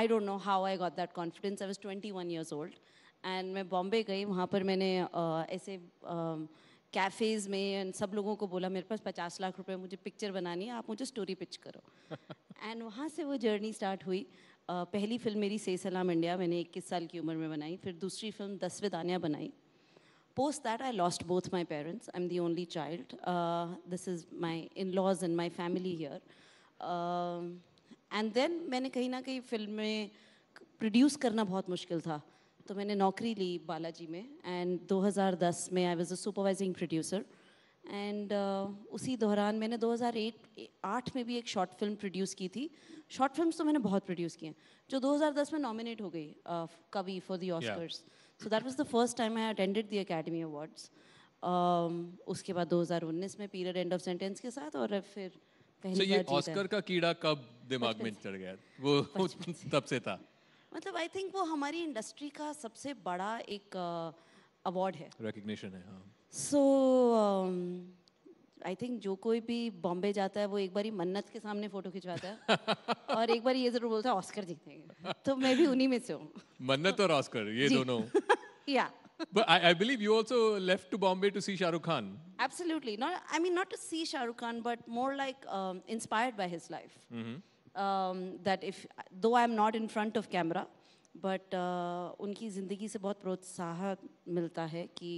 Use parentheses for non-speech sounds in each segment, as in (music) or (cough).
I don't know how I got that confidence I was twenty one years old and मैं बॉम्बे गई वहाँ पर मैंने ऐसे कैफ़ेज़ में में सब लोगों को बोला मेरे पास पचास लाख रुपए मुझे पिक्चर बनानी है आप मुझे स्टोरी पिच करो एंड (laughs) वहाँ से वो जर्नी स्टार्ट हुई पहली फिल्म मेरी से सलाम इंडिया मैंने इक्कीस साल की उम्र में बनाई फिर दूसरी फिल्म दसवें दानिया बनाई post that I lost both my parents I am the only child this is my in laws and my family here and then मैंने कहीं ना कहीं फिल्में प्रोड्यूस करना बहुत मुश्किल था तो मैंने नौकरी ली बालाजी में एंड 2010 में I was a supervising producer and उसी दौरान मैंने 2008 आठ में भी एक शॉर्ट फिल्म प्रोड्यूस की थी शॉर्ट फिल्म तो मैंने बहुत प्रोड्यूस किए हैं जो 2010 में नॉमिनेट हो गई uh, कवि for the Oscars so that was the first time I attended the Academy Awards उसके बाद 2019 में पीरियड एंड ऑफ सेंटेंस के साथ और फिर पहली so बार ये ऑस्कर का कीड़ा कब दिमाग में चढ़ गया वो तब से था मतलब आई थिंक वो हमारी इंडस्ट्री का सबसे बड़ा एक अवार्ड uh, है रिकग्निशन है हाँ सो आई थिंक जो कोई भी बॉम्बे जाता है वो एक बार ही मन्नत के सामने फोटो खिंचवाता है (laughs) और एक बार ये जरूर बोलता है ऑस्कर जीतेंगे तो मैं भी उन्हीं में से हूँ मन्नत और ऑस्कर ये (laughs) दोनों या (laughs) yeah. (laughs) but I, I, believe you also left to Bombay to see Shah Rukh Khan. Absolutely. Not, I mean, not to see Shah Rukh Khan, but more like um, inspired by his life. Mm -hmm. um, that if, though I'm not in front of camera, but uh, उनकी ज़िंदगी से बहुत प्रोत्साहन मिलता है कि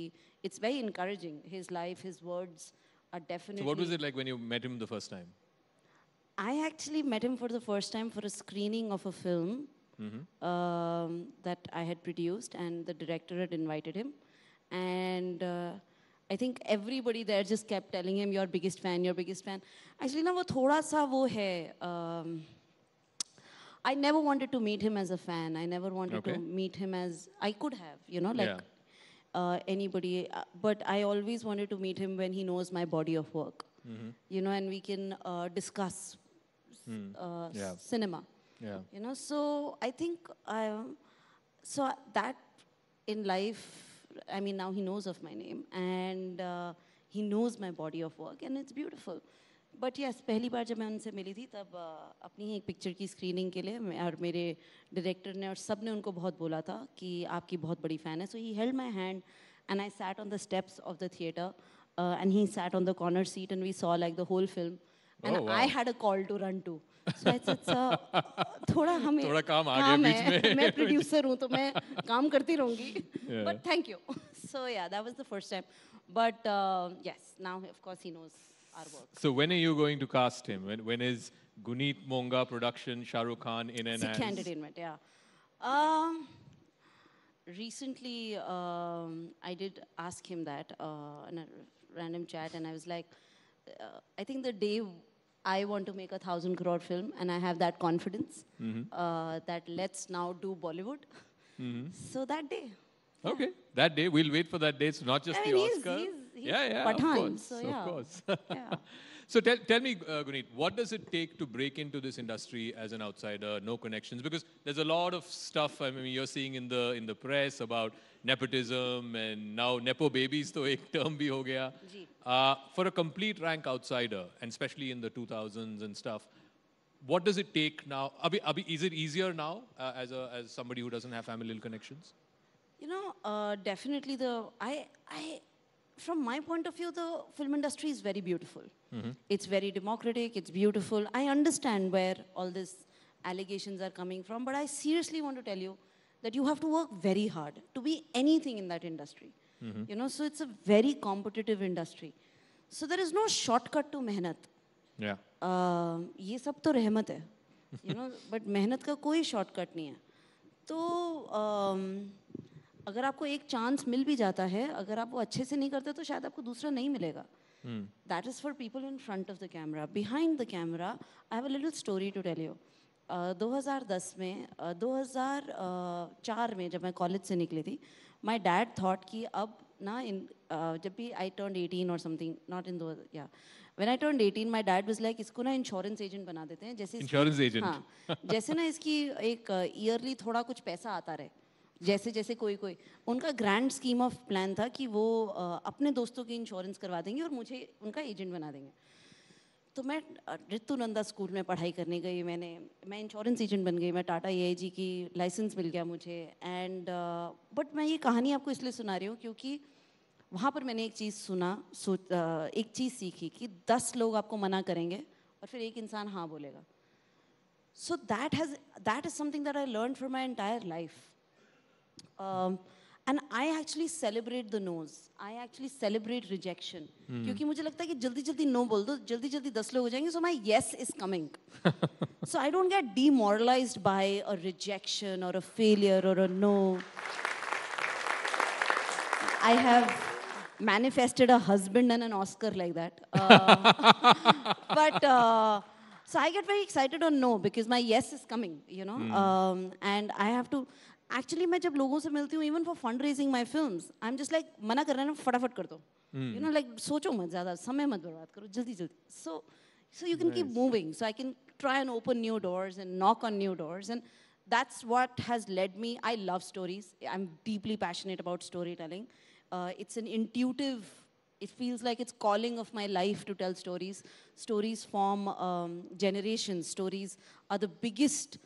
it's very encouraging. His life, his words are definitely... So what was it like when you met him the first time? I actually met him for the first time for a screening of a film mm -hmm. um, that I had produced, and the director had invited him. And uh, I think everybody there just kept telling him, "Your biggest fan, your biggest fan." Actually, ना वो थोड़ा सा वो Um, I never wanted to meet him as a fan. I never wanted okay. to meet him as I could have, you know, like yeah. uh, anybody. Uh, but I always wanted to meet him when he knows my body of work, mm -hmm. you know, and we can uh, discuss mm. yeah. cinema. Yeah. You know, so I think um, so that in life, I mean, now he knows of my name and uh, he knows my body of work and it's beautiful. But yes yes, पहली बार जब मैं उनसे मिली थी तब अपनी ही एक picture की screening के लिए और मेरे डायरेक्टर ने और सब ने उनको बहुत बोला था कि आपकी बहुत बड़ी फ़ैन है so he held my hand and I sat on the steps of the theatre and he sat on the corner seat and we saw like the whole film and I had a call to run to थोड़ा हमें थोड़ा काम आ काम है बीच में मैं producer हूँ तो मैं काम करती रहूँगी but thank you so yeah that was the first time but yes now of course he knows our work so when are you going to cast him when when is guneet monga production shahrukh khan in a candidate entertainment yeah um, recently um, i did ask him that uh, in a random chat and i was like uh, I think the day I want to make a thousand crore film and I have that confidence mm -hmm. uh, that let's now do Bollywood. Mm -hmm. So that day. Yeah. Okay, that day we'll wait for that day. It's not just I mean, the he's, Oscar. He's, he's yeah, yeah, Pathan, of course, so yeah. of course. yeah. (laughs) So tell, tell me, uh, Guneet, what does it take to break into this industry as an outsider, no connections? Because there's a lot of stuff. I mean, you're seeing in the in the press about nepotism and now nepo babies to एक term भी ho gaya. Uh, for a complete rank outsider and especially in the 2000s and stuff, what does it take now? Abhi, Abhi, is it easier now uh, as a as somebody who doesn't have familial connections? You know, uh, definitely the I I from my point of view, the film industry is very beautiful. Mm-hmm. It's very democratic, it's beautiful. I understand where all these allegations are coming from, but I seriously want to tell you that you have to work very hard to be anything in that industry. Mm-hmm. You know, so it's a very competitive industry. So there is no shortcut to mehnat. Yeah. Uh, ये सब तो रहमत है you know, but मेहनत का कोई shortcut नहीं है तो uh, अगर आपको एक चांस मिल भी जाता है अगर आप वो अच्छे से नहीं करते तो शायद आपको दूसरा नहीं मिलेगा that is for people in front of the camera behind the camera I have a little story to tell you 2010 में 2004 में जब मैं कॉलेज से निकली थी माई डैड थाट कि अब ना इन जब भी आई टर्न एटीन और समथिंग नॉट इन दो या when I turn 18, my dad was like इसको ना इंश्योरेंस एजेंट बना देते हैं जैसे इंश्योरेंस एजेंट हाँ जैसे ना इसकी एक ईयरली थोड़ा कुछ पैसा आता रहे जैसे जैसे कोई कोई उनका ग्रैंड स्कीम ऑफ प्लान था कि वो अपने दोस्तों की इंश्योरेंस करवा देंगे और मुझे उनका एजेंट बना देंगे तो मैं ऋतु नंदा स्कूल में पढ़ाई करने गई मैंने मैं इंश्योरेंस एजेंट बन गई मैं टाटा ए जी की लाइसेंस मिल गया मुझे एंड बट uh, मैं ये कहानी आपको इसलिए सुना रही हूँ क्योंकि वहाँ पर मैंने एक चीज़ सुना सोच uh, एक चीज़ सीखी कि दस लोग आपको मना करेंगे और फिर एक इंसान हाँ बोलेगा so that has that is something that I learn for my entire life and I actually celebrate the nos I actually celebrate rejection क्योंकि मुझे लगता है कि जल्दी जल्दी नो बोल दो जल्दी जल्दी दस लोग हो जाएंगे so my yes is coming so I don't get demoralise by a rejection और अ फेलियर और a no I have manifested a husband and an Oscar like that. Uh, (laughs) but uh, so I get very excited on no because my yes is coming, you know. Mm. Um, and I have to, Actually, मैं जब लोगों से मिलती हूँ even for fund raising my film I am just like मना कर रहे हैं फटाफट कर दो यू नो लाइक सोचो मत ज़्यादा समय मत बर्बाद करो जल्दी जल्दी so so you can keep moving so i can try and open new doors and knock on new doors and that's what has led me i love stories i'm deeply passionate about storytelling uh, it's an intuitive it feels like it's calling of my life to tell stories stories form um, generations stories are the biggest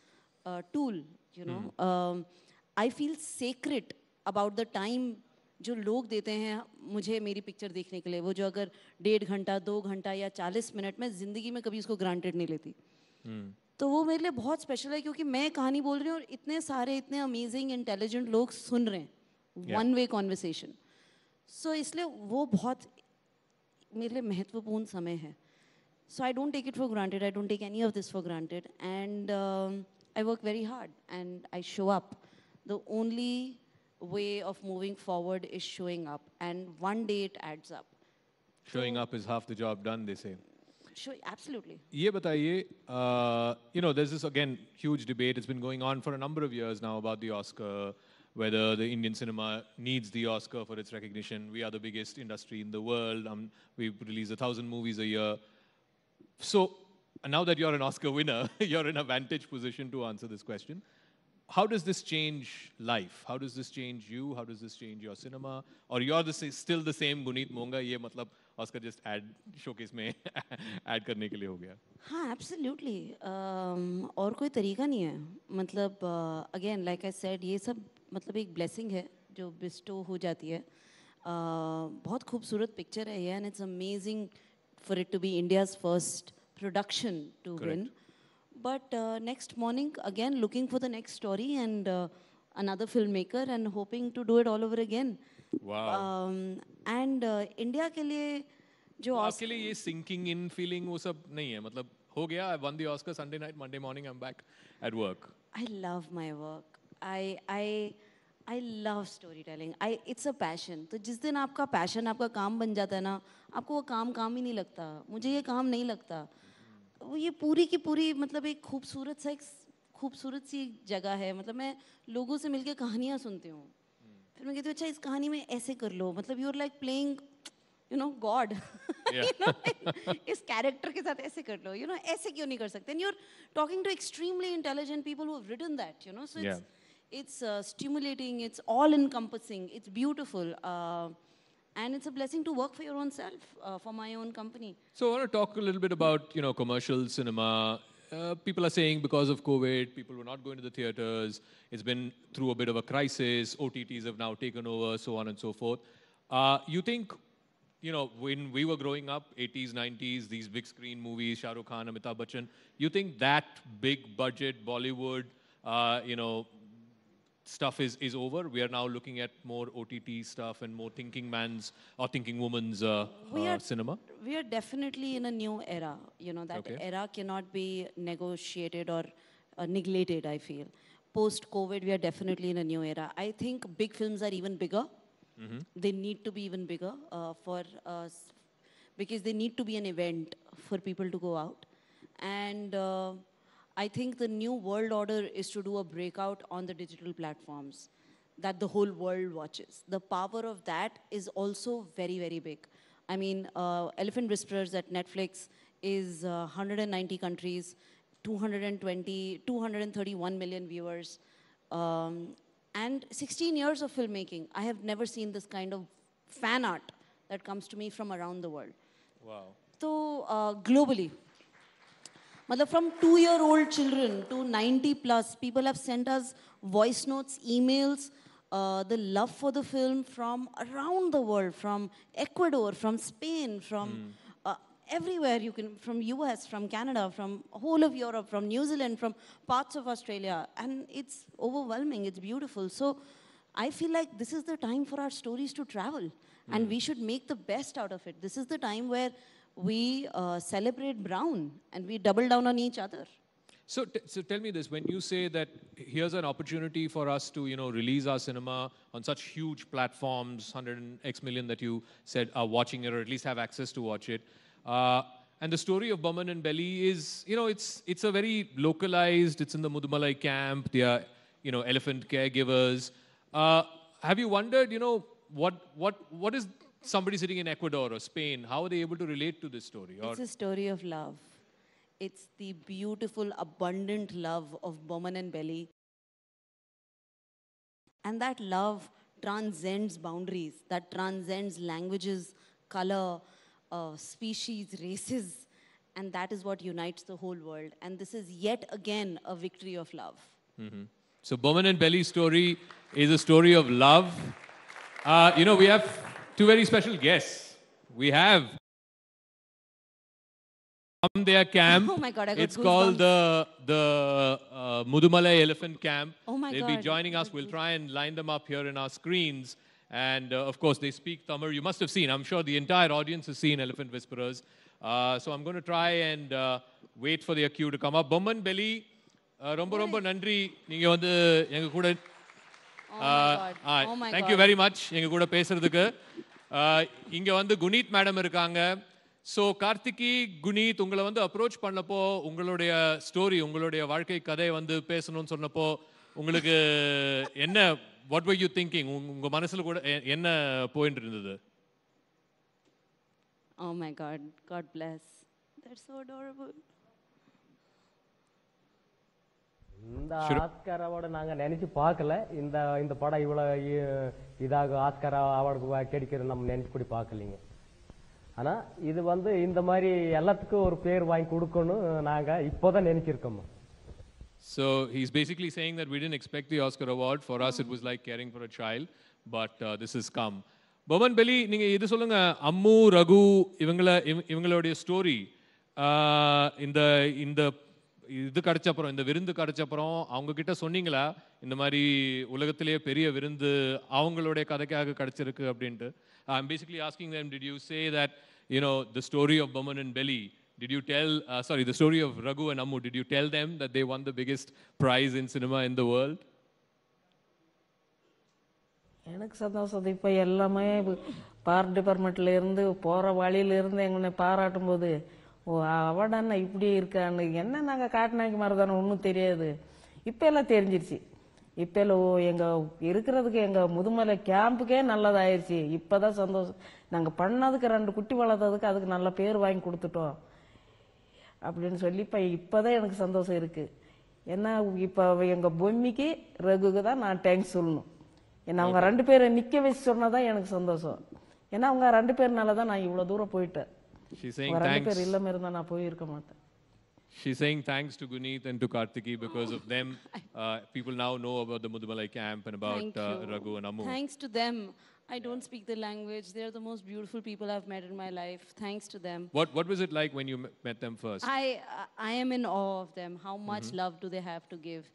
uh, tool you know hmm. um, I feel sacred about the time जो लोग देते हैं मुझे मेरी picture देखने के लिए वो जो अगर डेढ़ घंटा दो घंटा या चालीस मिनट में ज़िंदगी में कभी उसको ग्रांटेड नहीं लेती hmm. तो वो मेरे लिए बहुत स्पेशल है क्योंकि मैं कहानी बोल रही हूँ और इतने सारे इतने अमेजिंग इंटेलिजेंट लोग सुन रहे हैं वन वे कॉन्वर्सेशन सो इसलिए वो बहुत मेरे लिए महत्वपूर्ण समय है so I don't take it for granted I don't take any of this for granted and I work very hard and I show up the only way of moving forward is showing up. And one day it adds up. Showing so, up is half the job done, they say. Sure, absolutely. Yeah, but uh, you know, there's this again huge debate. It's been going on for a number of years now about the Oscar, whether the Indian cinema needs the Oscar for its recognition. We are the biggest industry in the world. Um, we release a thousand movies a year. So now that you're an Oscar winner, (laughs) you're in a vantage position to answer this question how does this change life? How does this change you? How does this change your cinema? Or you're the, still the same Guneet Monga? Ye matlab Oscar just add showcase में (laughs) add करने के लिए हो गया. हाँ, absolutely. Um, और कोई तरीका नहीं है. मतलब uh, again, like I said, ये सब मतलब एक blessing है जो bestow हो जाती है. Uh, बहुत खूबसूरत पिक्चर है and it's amazing for it to be India's first production to win. But uh, next morning, again, looking for the next story and uh, another filmmaker and hoping to do it all over again. Wow. Um, and uh, India ke liye jo जो ke liye ye sinking in feeling wo sab nahi hai matlab ho gaya I won the Oscar Sunday night Monday morning I'm back at work. I love my work. I I i love storytelling i it's a passion to jis din aapka passion aapka kaam ban jata hai na aapko wo kaam kaam hi nahi lagta mujhe ye kaam nahi lagta ये पूरी की पूरी मतलब एक खूबसूरत सा एक खूबसूरत सी जगह है मतलब मैं लोगों से मिलकर कहानियाँ सुनती हूँ हम्म। फिर मैं कहती हूँ अच्छा इस कहानी में ऐसे कर लो मतलब you are like playing you know God इस कैरेक्टर के साथ ऐसे कर लो यू you नो know, ऐसे क्यों नहीं कर सकते you are talking to extremely intelligent people who have written that you know so it's it's stimulating it's all encompassing it's beautiful and it's a blessing to work for your own self, uh, for my own company. So I want to talk a little bit about you know commercial cinema. Uh, people are saying because of COVID, people were not going to the theaters. It's been through a bit of a crisis. OTTs have now taken over, so on and so forth. Uh, you think, you know, when we were growing up, 80s, 90s, these big screen movies, Shahrukh Khan, Amitabh Bachchan, you think that big budget Bollywood, uh, you know, stuff is, is over. We are now looking at more OTT stuff and more thinking man's or uh, thinking woman's uh, we uh, are, cinema? We are definitely in a new era. You know, that okay. era cannot be negotiated or uh, neglected, I feel. Post-COVID, we are definitely in a new era. I think big films are even bigger. Mm -hmm. They need to be even bigger uh, for us uh, because they need to be an event for people to go out. And I think the new world order is to do a breakout on the digital platforms that the whole world watches. The power of that is also very, very big. I mean, uh, Elephant Whisperers at Netflix is uh, 190 countries, 220, 231 million viewers, um, and 16 years of filmmaking. I have never seen this kind of fan art that comes to me from around the world. Wow. So uh, globally, Mother, from two-year-old children to 90 plus, people have sent us voice notes, emails, uh, the love for the film from around the world, from Ecuador, from Spain, from mm. uh, everywhere you can, from US, from Canada, from whole of Europe, from New Zealand, from parts of Australia. And it's overwhelming, it's beautiful. So I feel like this is the time for our stories to travel. Mm. And hmm. we should make the best out of it. This is the time where we uh, celebrate Brown and we double down on each other. So, so tell me this: when you say that here's an opportunity for us to, you know, release our cinema on such huge platforms, hundred and X million that you said are watching it, or at least have access to watch it. Uh, and the story of Baman and Belly is, you know, it's it's a very localized. It's in the Mudumalai camp. They are, you know, elephant caregivers. Uh, have you wondered, you know, what what what is somebody sitting in Ecuador or Spain, how are they able to relate to this story? Or it's a story of love. It's the beautiful, abundant love of Boman and Belly. And that love transcends boundaries, that transcends languages, color, uh, species, races. And that is what unites the whole world. And this is yet again a victory of love. Mm-hmm. So, Boman and Belly's story is a story of love. Uh, you know, we have two very special guests. We have from their camp. (laughs) Oh my god, I got It's goosebumps. called the the uh, Mudumalai Elephant Camp. Oh my They'll god. be joining us. We'll try and line them up here in our screens. And uh, of course, they speak Tamil. You must have seen. I'm sure the entire audience has seen Elephant Whisperers. Uh, so I'm going to try and uh, wait for their cue to come up. Bomman Belly, ரொம்ப ரொம்ப Nandri, நீங்க வந்து எங்க Oh my uh, god. Oh my thank you very much எங்க கூட பேசுறதுக்கு இங்கே வந்து குனீத் மேடம் இருக்காங்க ஸோ கார்த்திகி குனீத் உங்களை வந்து அப்ரோச் பண்ணப்போ உங்களுடைய ஸ்டோரி உங்களுடைய வாழ்க்கை கதையை வந்து பேசணும்னு சொன்னப்போ உங்களுக்கு என்ன வாட் வை யூ திங்கிங் உங்கள் மனசில் கூட என்ன போயிட்டு இருந்தது Oh my God, God bless. They're so adorable. இந்த ஆஸ்கர் அவார்டு நாங்க நினைச்சு பார்க்கல இந்த இந்த படம் இவ்வளவு இதாக ஆஸ்கர் அவார்டுக்கு கிடைக்கிறது நம்ம நினைச்சு கூட பார்க்கலீங்க ஆனா இது வந்து இந்த மாதிரி எல்லாத்துக்கும் ஒரு பேர் வாங்கி கொடுக்கணும் நாங்க இப்போதான் நினைச்சிருக்கோம் So he's basically saying that we didn't expect the Oscar award. For us, it was like caring for a child, but uh, this has come. Pawan பெலி நீங்க இது சொல்லுங்க அம்மு ரகு இவங்கள இவங்களுடைய ஸ்டோரி uh, இந்த இந்த இது கிடச்ச அப்புறம் இந்த விருந்து கிடச்சப்புறம் அவங்கக்கிட்ட சொன்னீங்களா இந்த மாதிரி உலகத்திலேயே பெரிய விருந்து அவங்களுடைய கதைக்காக கிடச்சிருக்கு அப்படின்ட்டு I am basically asking them did you say that you know the story of Bomman and Bellie did you tell sorry the story of of raghu and ammu did you tell them that they won the biggest prize in cinema in the world எனக்கு சந்தோஷம் இப்போ எல்லாமே பார் டிபார்ட்மெண்ட்லேருந்து போகிற வழியிலேருந்து எங்களை பாராட்டும் போது ஓ அவடாண்ணா இப்படி இருக்கான்னு என்ன நாங்கள் காட்டினாக்கி மாதிரி ஒன்றும் தெரியாது இப்போ எல்லாம் தெரிஞ்சிருச்சு இப்போ எல்லாம் ஓ எங்கள் இருக்கிறதுக்கு எங்கள் முதுமலை கேம்புக்கே நல்லதாயிருச்சு இப்போ தான் சந்தோஷம் நாங்கள் பண்ணதுக்கு ரெண்டு குட்டி வளர்த்ததுக்கு அதுக்கு நல்ல பேர் வாங்கி கொடுத்துட்டோம் அப்படின்னு சொல்லி இப்போ இப்போ தான் எனக்கு சந்தோஷம் இருக்குது ஏன்னா இப்போ எங்கள் பொம்மிக்கு ரகுக்கு தான் நான் தேங்க்ஸ் சொல்லணும் ஏன்னா அவங்க ரெண்டு பேரை நிற்க வச்சு சொன்னால் தான் எனக்கு சந்தோஷம் ஏன்னா அவங்க ரெண்டு பேர்னால தான் நான் இவ்வளோ தூரம் போயிட்டேன் She's saying thanks. She's saying thanks to Guneet and to Kartiki because of them, (laughs) uh, people now know about the Mudumalai camp and about uh, Raghu and Amu. Thanks to them. I don't speak the language. They're the most beautiful people I've met in my life. Thanks to them. What what was it like when you met them first? I uh, I am in awe of them. How mm-hmm. much love do they have to give,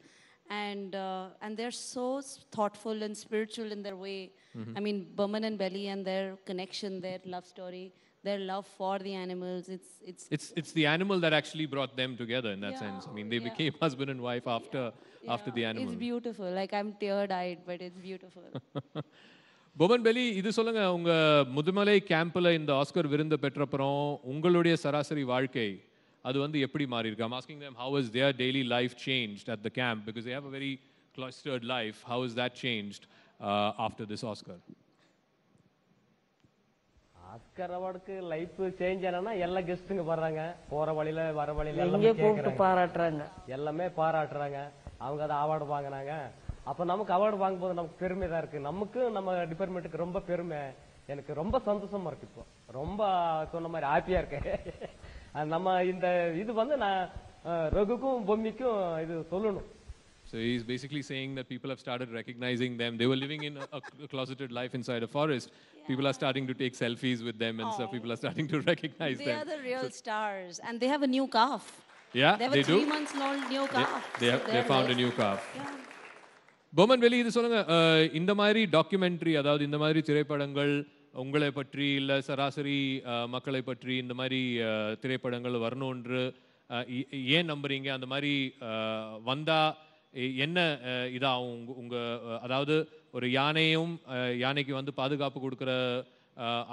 and uh, and they're so thoughtful and spiritual in their way. Mm-hmm. I mean, Burman and Belly and their connection, their love story. their love for the animals. It's it's it's it's the animal that actually brought them together in that yeah, sense. I mean, they yeah. became husband and wife after yeah. after the animal. It's beautiful. Like I'm tear-eyed, but it's beautiful. பொமன் பெலி இது சொல்லுங்க உங்க முதுமலை கேம்ப்ல இந்த Oscar விருந்து பெற்றப்பறம் உங்களுடைய சராசரி வாழ்க்கை அது வந்து எப்படி மாறி இருக்கு I'm asking them how is their daily life change at the camp because they have a very clustered life how is that change after this Oscar அக்கரவாடுக்கு லைஃப் சேஞ்ச் ஆனா எல்லா கெஸ்ட்டுங்க வர்றாங்க போற வழியில வர வழியில எல்லாமே பாராட்டுறாங்க எல்லாமே பாராட்டுறாங்க அவங்க அதை அவார்டு வாங்கினாங்க அப்ப நமக்கு அவார்டு வாங்கும் போது நமக்கு பெருமை தான் இருக்கு நமக்கு நம்ம டிபார்ட்மெண்ட்டுக்கு ரொம்ப பெருமை எனக்கு ரொம்ப சந்தோஷமா இருக்கு இப்போ ரொம்ப சொன்ன மாதிரி ஹாப்பியா இருக்கு நம்ம இந்த இது வந்து நான் ரகுக்கும் பொம்மிக்கும் இது சொல்லணும் So he's basically saying that people have started recognizing them. They were living in a, a closeted life inside a forest. Yeah. People are starting to take selfies with them and Aww. So People are starting to recognize they them. They are the real so stars. And they have a new calf. Yeah, they, have they do. three months old new calf. They, they, have, so they found real. a new calf. Yeah. பொமன் வெளி இது சொல்லுங்க இந்த மாதிரி documentary அதாவது இந்த மாதிரி திரைப்படங்கள் உங்களை பற்றி இல்லை சராசரி மக்களை பற்றி இந்த மாதிரி திரைப்படங்கள் வரணுன்று ஏன் நம்புறீங்க அந்த மாதிரி வந்தால் என்ன இதாகும் உங்க உங்கள் அதாவது ஒரு யானையும் யானைக்கு வந்து பாதுகாப்பு கொடுக்குற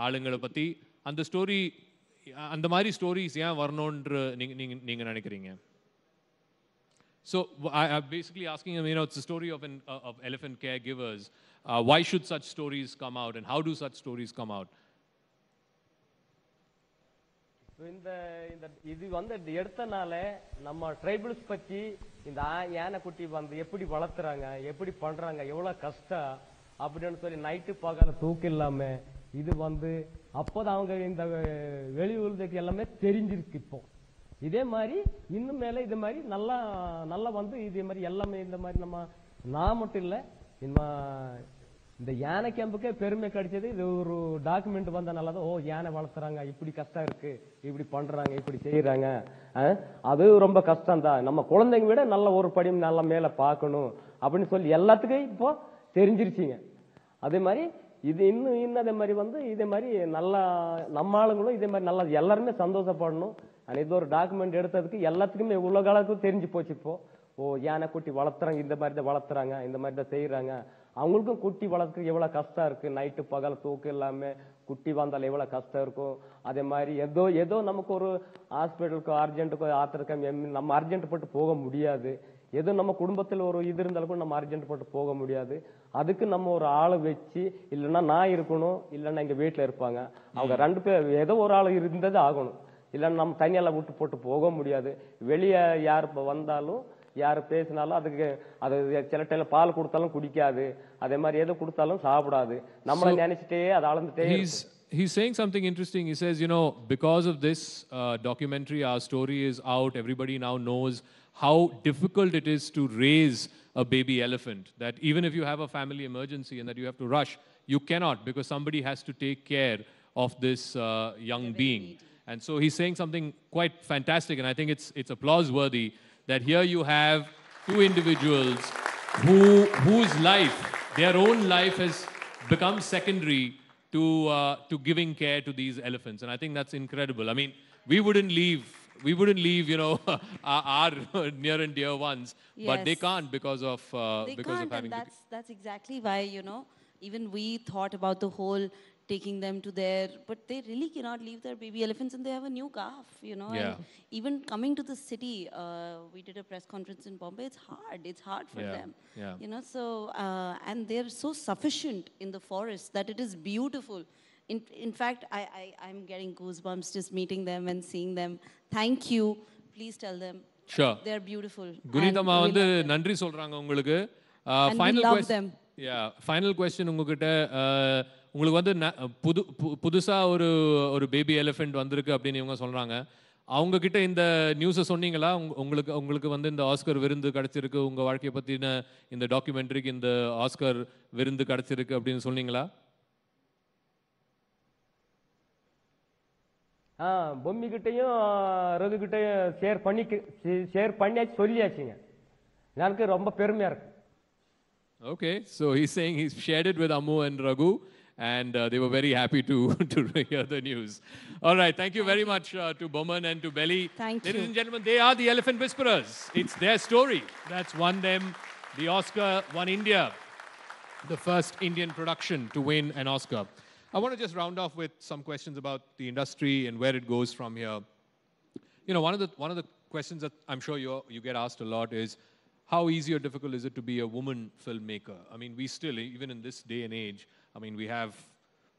ஆளுங்களை பற்றி அந்த ஸ்டோரி அந்த மாதிரி ஸ்டோரிஸ் ஏன் வரணுன்ற நீங்கள் நீங்கள் நீங்கள் நினைக்கிறீங்க so basically asking mean it's story of an of elephant caregivers why should such stories come out and how do such stories come out? இந்த இந்த இது வந்து எடுத்தனால நம்ம ட்ரைபிள்ஸ் பத்தி இந்த யானைக்குட்டி வந்து எப்படி வளர்த்துறாங்க எப்படி பண்றாங்க எவ்வளவு கஷ்டம் அப்படின்னு சொல்லி நைட்டு பார்க்கல தூக்கம் இல்லாம இது வந்து அப்போதான் அவங்க இந்த வெளி உலகத்துக்கு எல்லாமே தெரிஞ்சிருக்கு இப்போ இதே மாதிரி இன்னும் மேல இது மாதிரி நல்லா நல்லா வந்து இதே மாதிரி எல்லாமே இந்த மாதிரி நம்ம நான் மட்டும் இல்லை இன்னும் இந்த யானை கேம்புக்கே பெருமை கிடைச்சது இது ஒரு டாக்குமெண்ட் வந்தனால நல்லாதான் ஓ யானை வளர்த்துறாங்க இப்படி கஷ்டம் இருக்கு இப்படி பண்றாங்க இப்படி செய்யறாங்க அது ரொம்ப கஷ்டம் தான் நம்ம குழந்தைங்க விட நல்ல ஒரு படியும் நல்லா மேல பார்க்கணும் அப்படின்னு சொல்லி எல்லாத்துக்கும் இப்போ தெரிஞ்சிருச்சிங்க அதே மாதிரி இது இன்னும் இன்னும் அதே மாதிரி வந்து இதே மாதிரி நல்லா நம்ம ஆளுங்களும் இதே மாதிரி நல்லா எல்லாருமே சந்தோஷப்படணும் இது ஒரு டாக்குமெண்ட் எடுத்ததுக்கு எல்லாத்துக்குமே உலக அளவுக்கு தெரிஞ்சு போச்சு இப்போ ஓ யானை குட்டி வளர்த்துறாங்க இந்த மாதிரி தான் வளர்த்துறாங்க இந்த மாதிரி தான் செய்யறாங்க அவங்களுக்கும் குட்டி வளர்க்க எவ்வளோ கஷ்டம் இருக்குது நைட்டு பகல் தூக்கம் இல்லாமல் குட்டி வந்தாலும் எவ்வளோ கஷ்டம் இருக்கும் அதே மாதிரி ஏதோ ஏதோ நமக்கு ஒரு ஹாஸ்பிட்டலுக்கோ அர்ஜென்ட்டுக்கோ ஆத்திரக்கம் நம்ம அர்ஜென்ட் போட்டு போக முடியாது ஏதோ நம்ம குடும்பத்தில் ஒரு இது இருந்தாலும் கூட நம்ம அர்ஜென்ட் போட்டு போக முடியாது அதுக்கு நம்ம ஒரு ஆளை வச்சு இல்லைன்னா நான் இருக்கணும் இல்லைன்னா எங்க வீட்டில் இருப்பாங்க அவங்க ரெண்டு பேர் ஏதோ ஒரு ஆள் இருந்தது ஆகணும் இல்லைன்னா நம்ம தனியால விட்டு போட்டு போக முடியாது வெளியே யார் இப்போ வந்தாலும் யார் பேசினாலும் அதுக்கு அது சில டைம்ல பால் கொடுத்தாலும் குடிக்காது அதே மாதிரி கொடுத்தாலும் சாப்பிடாது நம்மளை நினைச்சிட்டே அளந்துட்டே he's saying something interesting. He says, you know, because of this uh, documentary, our story is out. Everybody now knows how difficult it is to raise a baby elephant. That even if you have a family emergency and that you have to rush, you cannot because somebody has to take care of this uh, young being. And so he's saying something quite fantastic, and I think it's, it's applause worthy that here you have two individuals who, whose life, their own life has become secondary to, uh, to giving care to these elephants. And I think that's incredible. I mean, we wouldn't leave we wouldn't leave, you know, (laughs) our, our, (laughs) near and dear ones, yes. but they can't because of uh, they because can't, of having. And that's that's exactly why you know even we thought about the whole taking them to their, but they really cannot leave their baby elephants and they have a new calf, you know. Yeah. And even coming to the city, uh, we did a press conference in Bombay, it's hard, it's hard for yeah. them, yeah. you know. So, uh, and they're so sufficient in the forest that it is beautiful. In, in fact, I, I, I'm getting goosebumps just meeting them and seeing them. Thank you. Please tell them. Sure. They're beautiful. குனிதம்மா வந்து நன்றி uh, we love final question yeah final question உங்ககிட்ட uh, உங்களுக்கு வந்து புது புதுசாக ஒரு ஒரு baby elephant வந்திருக்கு அப்படின்னு இவங்க சொல்கிறாங்க அவங்கக்கிட்ட இந்த நியூஸை சொன்னீங்களா உங்களுக்கு உங்களுக்கு வந்து இந்த ஆஸ்கர் விருந்து கிடச்சிருக்கு உங்கள் வாழ்க்கையை பற்றின இந்த டாக்குமெண்ட்ரிக்கு இந்த ஆஸ்கர் விருந்து கிடச்சிருக்கு அப்படின்னு சொன்னீங்களா ஆ பொம்மிக்கிட்டையும் ரகுக்கிட்டையும் ஷேர் பண்ணி ஷேர் பண்ணியாச்சு சொல்லியாச்சுங்க எனக்கு ரொம்ப பெருமையாக இருக்கு ஓகே ஸோ ஹீஸ் சேங் he's shared with Ammu and Raghu and uh, they were very happy to, (laughs) to (laughs) hear the news. All right, thank you very much uh, to Bowman and to Belly. Thank Ladies you. and gentlemen, they are the Elephant Whisperers. It's their story that's won them the Oscar, won India, the first Indian production to win an Oscar. I want to just round off with some questions about the industry and where it goes from here. You know, one of the, one of the questions that I'm sure you you get asked a lot is, how easy or difficult is it to be a woman filmmaker? I mean, we still, even in this day and age, I mean, we have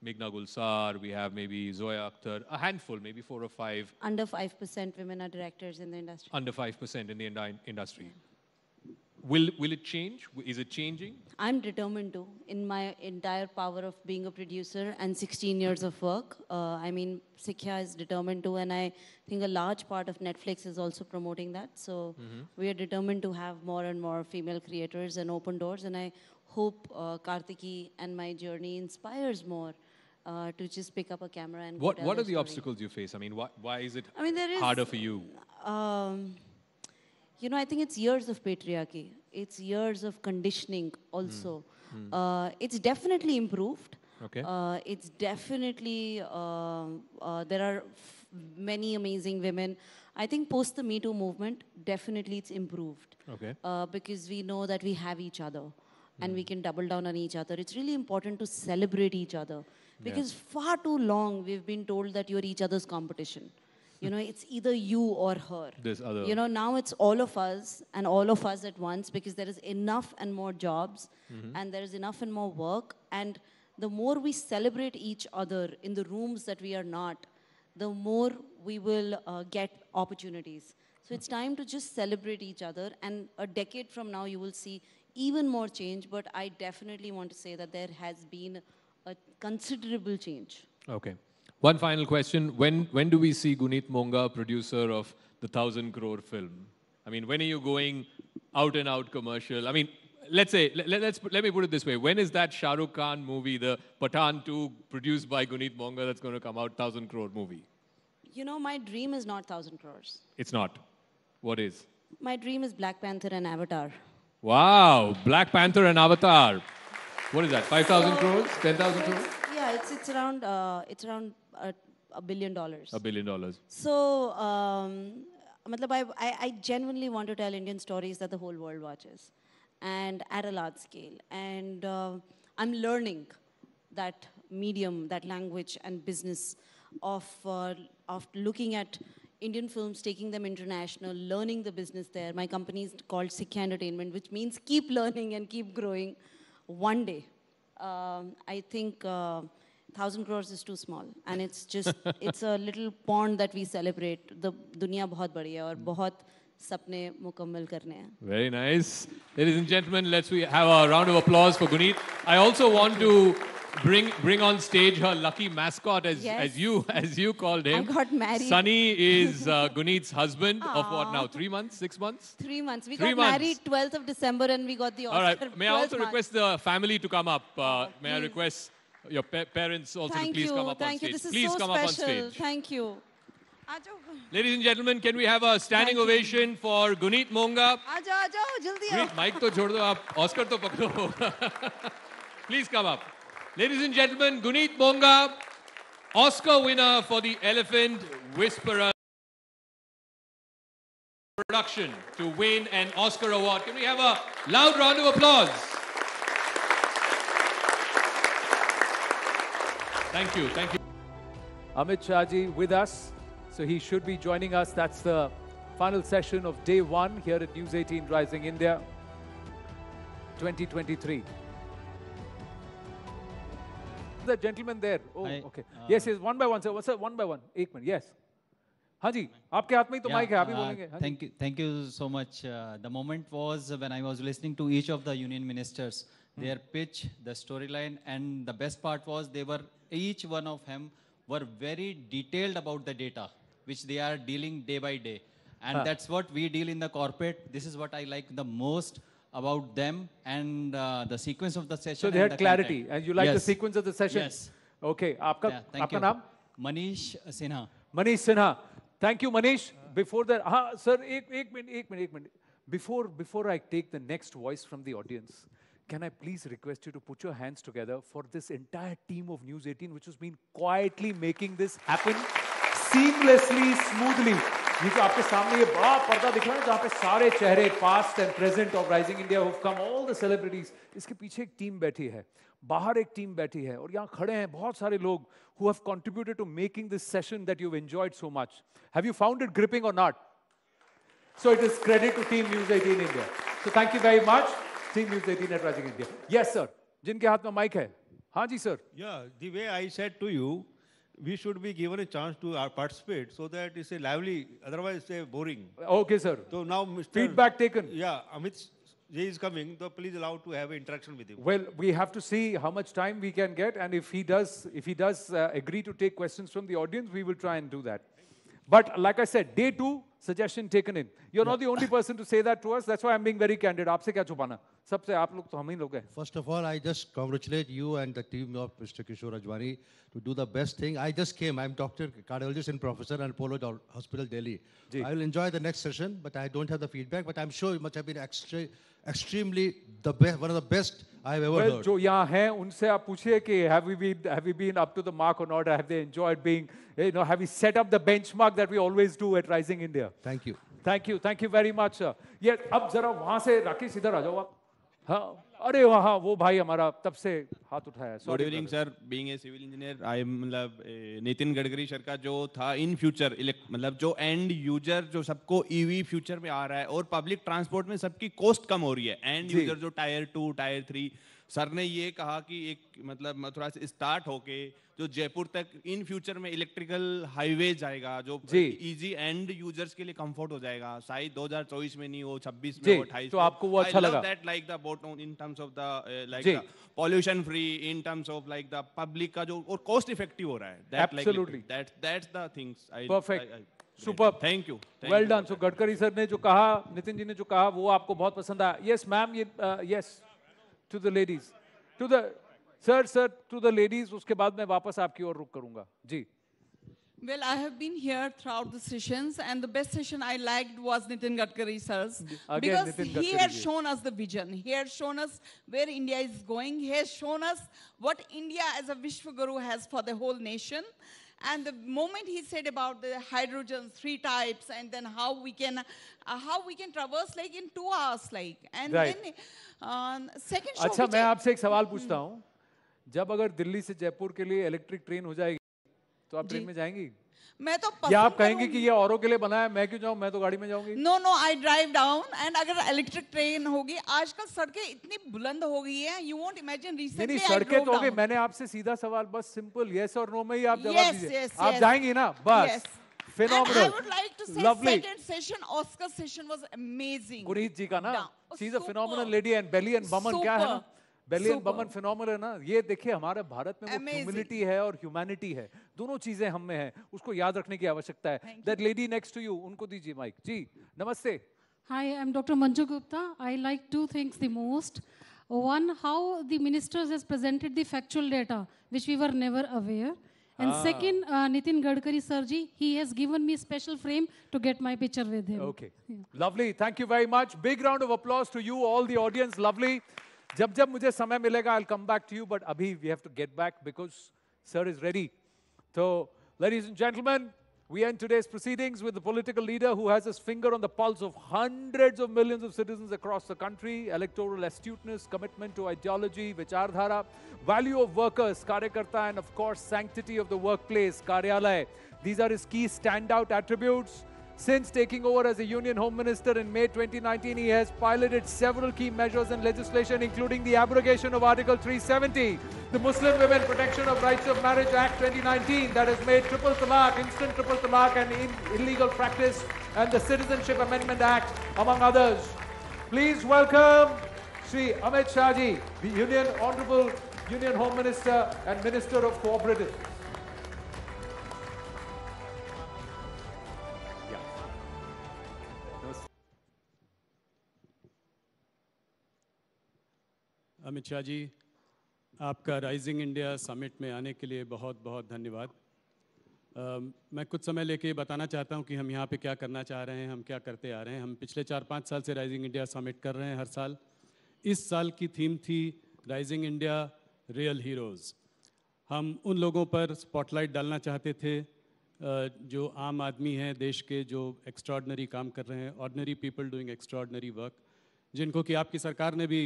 Meghna Gulsar, we have maybe Zoya Akhtar, a handful, maybe four or five. Under 5% women are directors in the industry. Under 5% in the in industry. Yeah. Will, will it change? Is it changing? I'm determined to. In my entire power of being a producer and 16 years of work, uh, I mean, Sikhya is determined to, and I think a large part of Netflix is also promoting that. So mm -hmm. we are determined to have more and more female creators and open doors, and I hope uh, Kartiki and my journey inspires more uh, to just pick up a camera and. What What are the story. obstacles you face? I mean, why why is it? I mean, harder for you. Um, you know, I think it's years of patriarchy. It's years of conditioning. Also, mm. Mm. Uh, it's definitely improved. Okay. Uh, it's definitely uh, uh, there are many amazing women. I think post the Me Too movement, definitely it's improved. Okay. Uh, because we know that we have each other and we hmm. can double down on each other. It's really important to celebrate each other because yeah. far too long we've been told that you're each other's competition. You know, it's either you or her. This other. You know, now it's all of us and all of us at once because there is enough and more jobs mm-hmm. and there is enough and more work. And the more we celebrate each other in the rooms that we are not, the more we will uh, get opportunities. So it's time to just celebrate each other. And a decade from now, you will see even more change, but I definitely want to say that there has been a considerable change. Okay. One final question. When, when do we see Gunit Monga, producer of the 1,000 crore film? I mean, when are you going out and out commercial? I mean, let's say, let, us let me put it this way. When is that Shah Rukh Khan movie, the Patan 2, produced by Gunit Monga, that's going to come out, 1,000 crore movie? You know, my dream is not 1,000 crores. It's not. What is? My dream is Black Panther and Avatar. Wow, Black Panther and Avatar. What is that? Five thousand so, crores? Ten thousand crores? Yeah, it's it's around uh, it's around a, uh, a, billion dollars. A billion dollars. So. Um, I, I genuinely want to tell Indian stories that the whole world watches and at a large scale. And uh, I'm learning that medium, that language and business of, uh, of looking at Indian films, taking them international, learning the business there. My company is called Sikya Entertainment, which means keep (laughs) learning and keep growing one day. Um, I think uh, 1,000 crores is too small. And it's just, (laughs) it's a little pond that we celebrate. The dunya bahut badi hai aur hmm. bahut sapne mukammal karne hai. Very nice. Ladies and gentlemen, let's we have a round of applause for Guneet. I also want to bring bring on stage her lucky mascot as yes. as you (laughs) as you called him. I got married. Sunny is (laughs) uh, Guneet's husband Aww. of what now? Three months? Six months? Three months. We Three got months. married 12th of December and we got the Oscar. All right. May I also months. request the family to come up? Uh, oh, may please. I request your pa parents also Thank to please you. come up Thank on you. This is please so come special. up on stage. Thank you. Ladies and gentlemen, can we have a standing ovation for Gunit Monga? Aajo, aajo, jaldi Guneet, mic to chhod do aap, Oscar to pakdo. (laughs) please come up. Ladies and gentlemen, Guneet Bonga, Oscar winner for the Elephant Whisperer production to win an Oscar award. Can we have a loud round of applause? Thank you, thank you. Amit Shahji with us, so he should be joining us. That's the final session of day one here at News 18 Rising India 2023 the gentleman there. Oh, okay. Uh, yes, yes, one by one, sir. Sir, one by one. One minute. Yes. Haji, aapke hath mein to mic hai. Aap hi uh, bolenge. Thank you. Thank you so much. Uh, the moment was when I was listening to each of the union ministers, hmm. their pitch, the storyline, and the best part was they were each one of them were very detailed about the data which they are dealing day by day. And that's what we deal in the corporate. This is what I like the most about them and uh, the sequence of the session. So they had the clarity content. and you like yes. the sequence of the session. Yes. Okay. Aapka, yeah, thank aapka you. naam? Manish Sinha. Manish Sinha. Thank you, Manish. Before that, ah, sir, ek, ek minute, ek minute, ek minute. Before, before I take the next voice from the audience, can I please request you to put your hands together for this entire team of News 18, which has been quietly making this happen seamlessly, smoothly. क्योंकि आपके सामने ये बड़ा पर्दा दिख रहा है जहाँ पे सारे चेहरे past and present of Rising India come all the celebrities इसके पीछे एक टीम बैठी है बाहर एक टीम बैठी है और यहाँ खड़े हैं बहुत सारे लोग who have contributed to making this session that you enjoyed so much have you found it gripping और not so it is credit to team News eighteen India so thank you very much team News eighteen at Rising India yes sir जिनके हाथ में mic है हाँ जी sir yeah the way I said to you we should be given a chance to uh, participate so that it's a lively, otherwise it's a boring. Okay, sir. So now Mr. Feedback taken. Yeah, Amit Jay is coming, so please allow to have interaction with him. Well, we have to see how much time we can get and if he does, if he does uh, agree to take questions from the audience, we will try and do that. But like I said, day two, suggestion taken in you are not the only person to say that to us that's why I am being very candid आपसे क्या छुपाना सबसे आप लोग तो हम ही लोग हैं first of all I just congratulate you and the team of mister Kishore Ajwani to do the best thing I just came I am doctor cardiologist and professor and Apollo hospital Delhi I will enjoy the next session but I don't have the feedback but I am sure it must have been extremely the best one of the best I have ever well, heard. जो यहाँ हैं उनसे आप पूछिए कि have we been have we been up to the mark or not? Have they enjoyed being you know have we set up the benchmark that we always do at Rising India? Thank you. Thank you. Thank you very much. Sir. Yes, अब जरा वहाँ से राकेश इधर आ जाओ आप. हाँ. अरे वहाँ वो भाई हमारा तब से हाथ उठाया good evening sir being a civil engineer I मतलब नितिन गडकरी सर का जो था इन फ्यूचर मतलब जो एंड यूजर जो सबको ईवी e फ्यूचर में आ रहा है और पब्लिक ट्रांसपोर्ट में सबकी कॉस्ट कम हो रही है एंड यूजर जो tier two tier three sir ने ये कहा कि एक मतलब मथुरा से स्टार्ट होके जो जयपुर तक इन फ्यूचर में इलेक्ट्रिकल हाईवे जाएगा जो इजी एंड यूजर्स के लिए कंफर्ट हो जाएगा शायद 2024 में नहीं हो 26 तो में हो 28 तो आपको वो अच्छा लगा that like the boat in terms of the like pollution free in terms of like the public का जो और कॉस्ट इफेक्टिव हो रहा है that that that's the things perfect super thank you well done so Gadkari sir ने जो कहा नितिन जी ने जो कहा वो आपको बहुत पसंद आया यस मैम ये yes uh, to the sir, sir, to the ladies. Ladies उसके बाद मैं वापस आपकी ओर रुक करूंगा जी Well, I have been here throughout the sessions, and the best session I liked was Nitin Gadkari sir, because Nitin he has shown us the vision. He has shown us where India is going. He has shown us what India as a Vishwaguru has for the whole nation. And the moment he said about the hydrogen, three types, and then how we can, uh, how we can traverse like in two hours, like. And right. then uh, second अच्छा मैं आपसे एक सवाल hmm. पूछता हूँ जब अगर दिल्ली से जयपुर के लिए इलेक्ट्रिक ट्रेन हो जाएगी तो आप ट्रेन में जाएंगी मैं तो क्या आप कहेंगे कि ये औरों के लिए बना है मैं क्यों जाऊं मैं तो गाड़ी में जाऊंगी no no I drive down and अगर इलेक्ट्रिक ट्रेन होगी आजकल सड़कें इतनी बुलंद हो गई हैं यू वोंट इमेजिन रिसेंटली सड़कें तो होगी मैंने आपसे सीधा सवाल बस सिंपल यस और नो में ही आप जवाब दीजिए आप जाएंगी ना बस phenomenal lovely session Oscar session was amazing Gureet ji का ना she is a phenomenal lady and Bailey and Boman क्या है ना बर्लिन बमन फिनोमर है ना ये देखिए हमारे भारत में Amazing. वो ह्यूमिलिटी है और ह्यूमैनिटी है दोनों चीजें हम में है उसको याद रखने की आवश्यकता है that lady next to you उनको दीजिए माइक जी नमस्ते hi I am doctor Manju Gupta I like two things the most one how the ministers has presented the factual data which we were never aware and second Nitin Gadkari sir ji he has given me special frame to get my picture with him okay lovely thank you very much big round of applause to you all the audience lovely जब जब मुझे समय मिलेगा I come back to you but अभी we have to get back because sir is ready तो ladies and gentleman We end today's proceedings with the political leader who has his finger on the pulse of hundreds of millions of citizens across the country. Electoral astuteness, commitment to ideology, vichardhara, value of workers, karyakarta, and of course, sanctity of the workplace, karyalay. These are his key standout attributes. Since taking over as a Union Home Minister in May 2019, he has piloted several key measures and legislation, including the abrogation of Article 370, the Muslim Women Protection of Rights of Marriage Act 2019, that has made triple talaq, instant triple talaq, an in illegal practice, and the Citizenship Amendment Act, among others. Please welcome Sri Amit Shahji, the Union Honorable Union Home Minister and Minister of Cooperative. Amit Shah ji आपका rising India summit में आने के लिए बहुत बहुत धन्यवाद uh, मैं कुछ समय लेके बताना चाहता हूँ कि हम यहाँ पे क्या करना चाह रहे हैं हम क्या करते आ रहे हैं हम पिछले चार पाँच साल से राइजिंग इंडिया समिट कर रहे हैं हर साल इस साल की थीम थी राइजिंग इंडिया रियल हीरोज़ हम उन लोगों पर स्पॉटलाइट डालना चाहते थे जो आम आदमी हैं देश के जो एक्स्ट्रॉडनरी काम कर रहे हैं ordinary people doing extraordinary work जिनको कि आपकी सरकार ने भी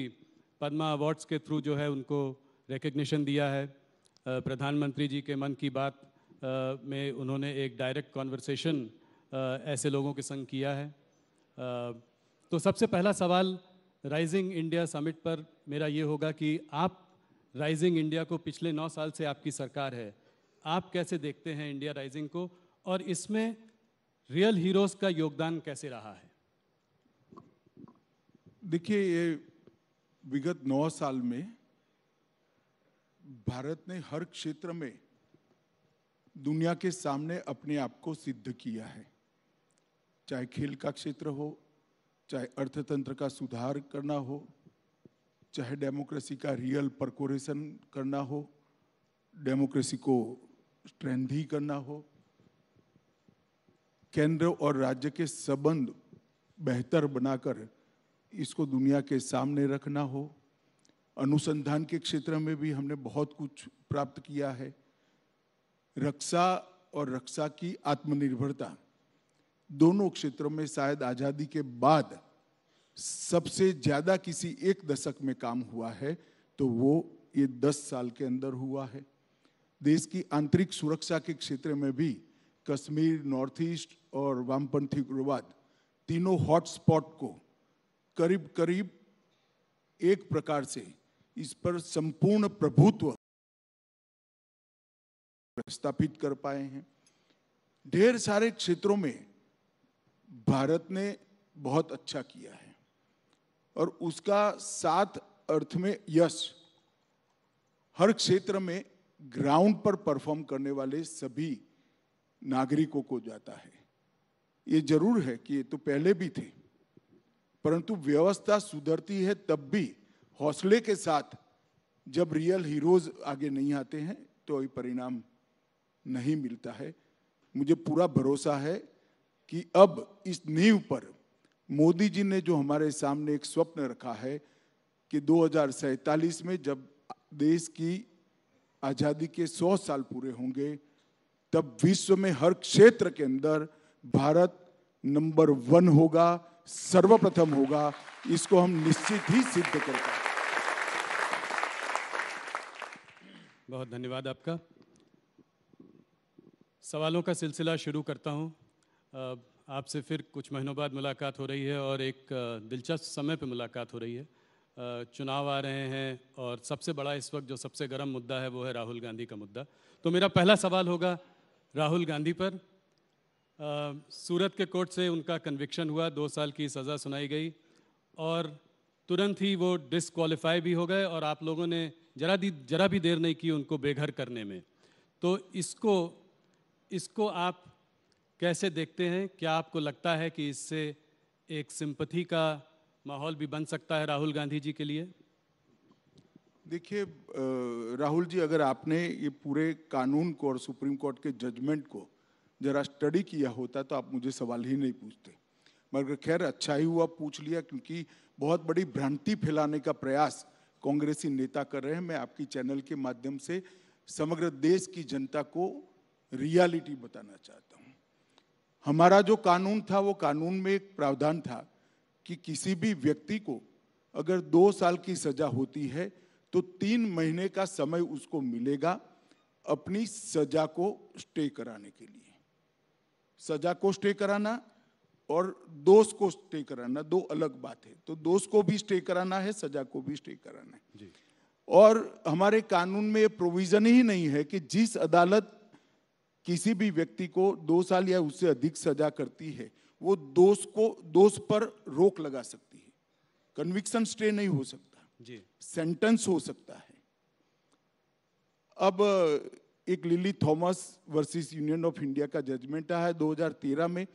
पद्मा अवार्ड्स के थ्रू जो है उनको रिकग्निशन दिया है प्रधानमंत्री जी के मन की बात में उन्होंने एक डायरेक्ट कॉन्वर्सेशन ऐसे लोगों के संग किया है तो सबसे पहला सवाल राइजिंग इंडिया समिट पर मेरा ये होगा कि आप राइजिंग इंडिया को पिछले नौ साल से आपकी सरकार है आप कैसे देखते हैं इंडिया राइजिंग को और इसमें रियल हीरोज़ का योगदान कैसे रहा है देखिए ये विगत नौ साल में भारत ने हर क्षेत्र में दुनिया के सामने अपने आप को सिद्ध किया है चाहे खेल का क्षेत्र हो चाहे अर्थतंत्र का सुधार करना हो चाहे डेमोक्रेसी का रियल परकोरेशन करना हो डेमोक्रेसी को स्ट्रेंथ ही करना हो केंद्र और राज्य के संबंध बेहतर बनाकर इसको दुनिया के सामने रखना हो अनुसंधान के क्षेत्र में भी हमने बहुत कुछ प्राप्त किया है रक्षा और रक्षा की आत्मनिर्भरता दोनों क्षेत्रों में शायद आज़ादी के बाद सबसे ज़्यादा किसी एक दशक में काम हुआ है तो वो ये दस साल के अंदर हुआ है देश की आंतरिक सुरक्षा के क्षेत्र में भी कश्मीर नॉर्थ ईस्ट और वामपंथी उग्रवाद तीनों हॉटस्पॉट को करीब करीब एक प्रकार से इस पर संपूर्ण प्रभुत्व स्थापित कर पाए हैं ढेर सारे क्षेत्रों में भारत ने बहुत अच्छा किया है और उसका सात अर्थ में यश हर क्षेत्र में ग्राउंड पर परफॉर्म करने वाले सभी नागरिकों को जाता है ये जरूर है कि ये तो पहले भी थे परंतु व्यवस्था सुधरती है तब भी हौसले के साथ जब रियल हीरोज आगे नहीं आते हैं तो ये परिणाम नहीं मिलता है मुझे पूरा भरोसा है कि अब इस नींव पर मोदी जी ने जो हमारे सामने एक स्वप्न रखा है कि दो में जब देश की आज़ादी के 100 साल पूरे होंगे तब विश्व में हर क्षेत्र के अंदर भारत नंबर वन होगा सर्वप्रथम होगा इसको हम निश्चित ही सिद्ध करते हैं बहुत धन्यवाद आपका सवालों का सिलसिला शुरू करता हूं आपसे फिर कुछ महीनों बाद मुलाकात हो रही है और एक दिलचस्प समय पर मुलाकात हो रही है चुनाव आ रहे हैं और सबसे बड़ा इस वक्त जो सबसे गर्म मुद्दा है वो है राहुल गांधी का मुद्दा तो मेरा पहला सवाल होगा राहुल गांधी पर सूरत के कोर्ट से उनका कन्विक्शन हुआ दो साल की सज़ा सुनाई गई और तुरंत ही वो डिसक्वालीफाई भी हो गए और आप लोगों ने जरा दी जरा भी देर नहीं की उनको बेघर करने में तो इसको इसको आप कैसे देखते हैं क्या आपको लगता है कि इससे एक सिंपथी का माहौल भी बन सकता है राहुल गांधी जी के लिए देखिए राहुल जी अगर आपने ये पूरे कानून को और सुप्रीम कोर्ट के जजमेंट को ज़रा स्टडी किया होता तो आप मुझे सवाल ही नहीं पूछते मगर खैर अच्छा ही हुआ पूछ लिया क्योंकि बहुत बड़ी भ्रांति फैलाने का प्रयास कांग्रेसी नेता कर रहे हैं मैं आपकी चैनल के माध्यम से समग्र देश की जनता को रियलिटी बताना चाहता हूँ हमारा जो कानून था वो कानून में एक प्रावधान था कि किसी भी व्यक्ति को अगर दो साल की सजा होती है तो तीन महीने का समय उसको मिलेगा अपनी सजा को स्टे कराने के लिए सजा को स्टे कराना और दोष को स्टे कराना दो अलग बात है तो दोष को भी स्टे कराना है सजा को भी स्टे कराना है जी। और हमारे कानून में ये प्रोविजन ही नहीं है कि जिस अदालत किसी भी व्यक्ति को दो साल या उससे अधिक सजा करती है वो दोष को दोष पर रोक लगा सकती है कन्विक्शन स्टे नहीं हो सकता जी सेंटेंस हो सकता है अब एक Lily Thomas versus Union of India का जजमेंट आया 2013 में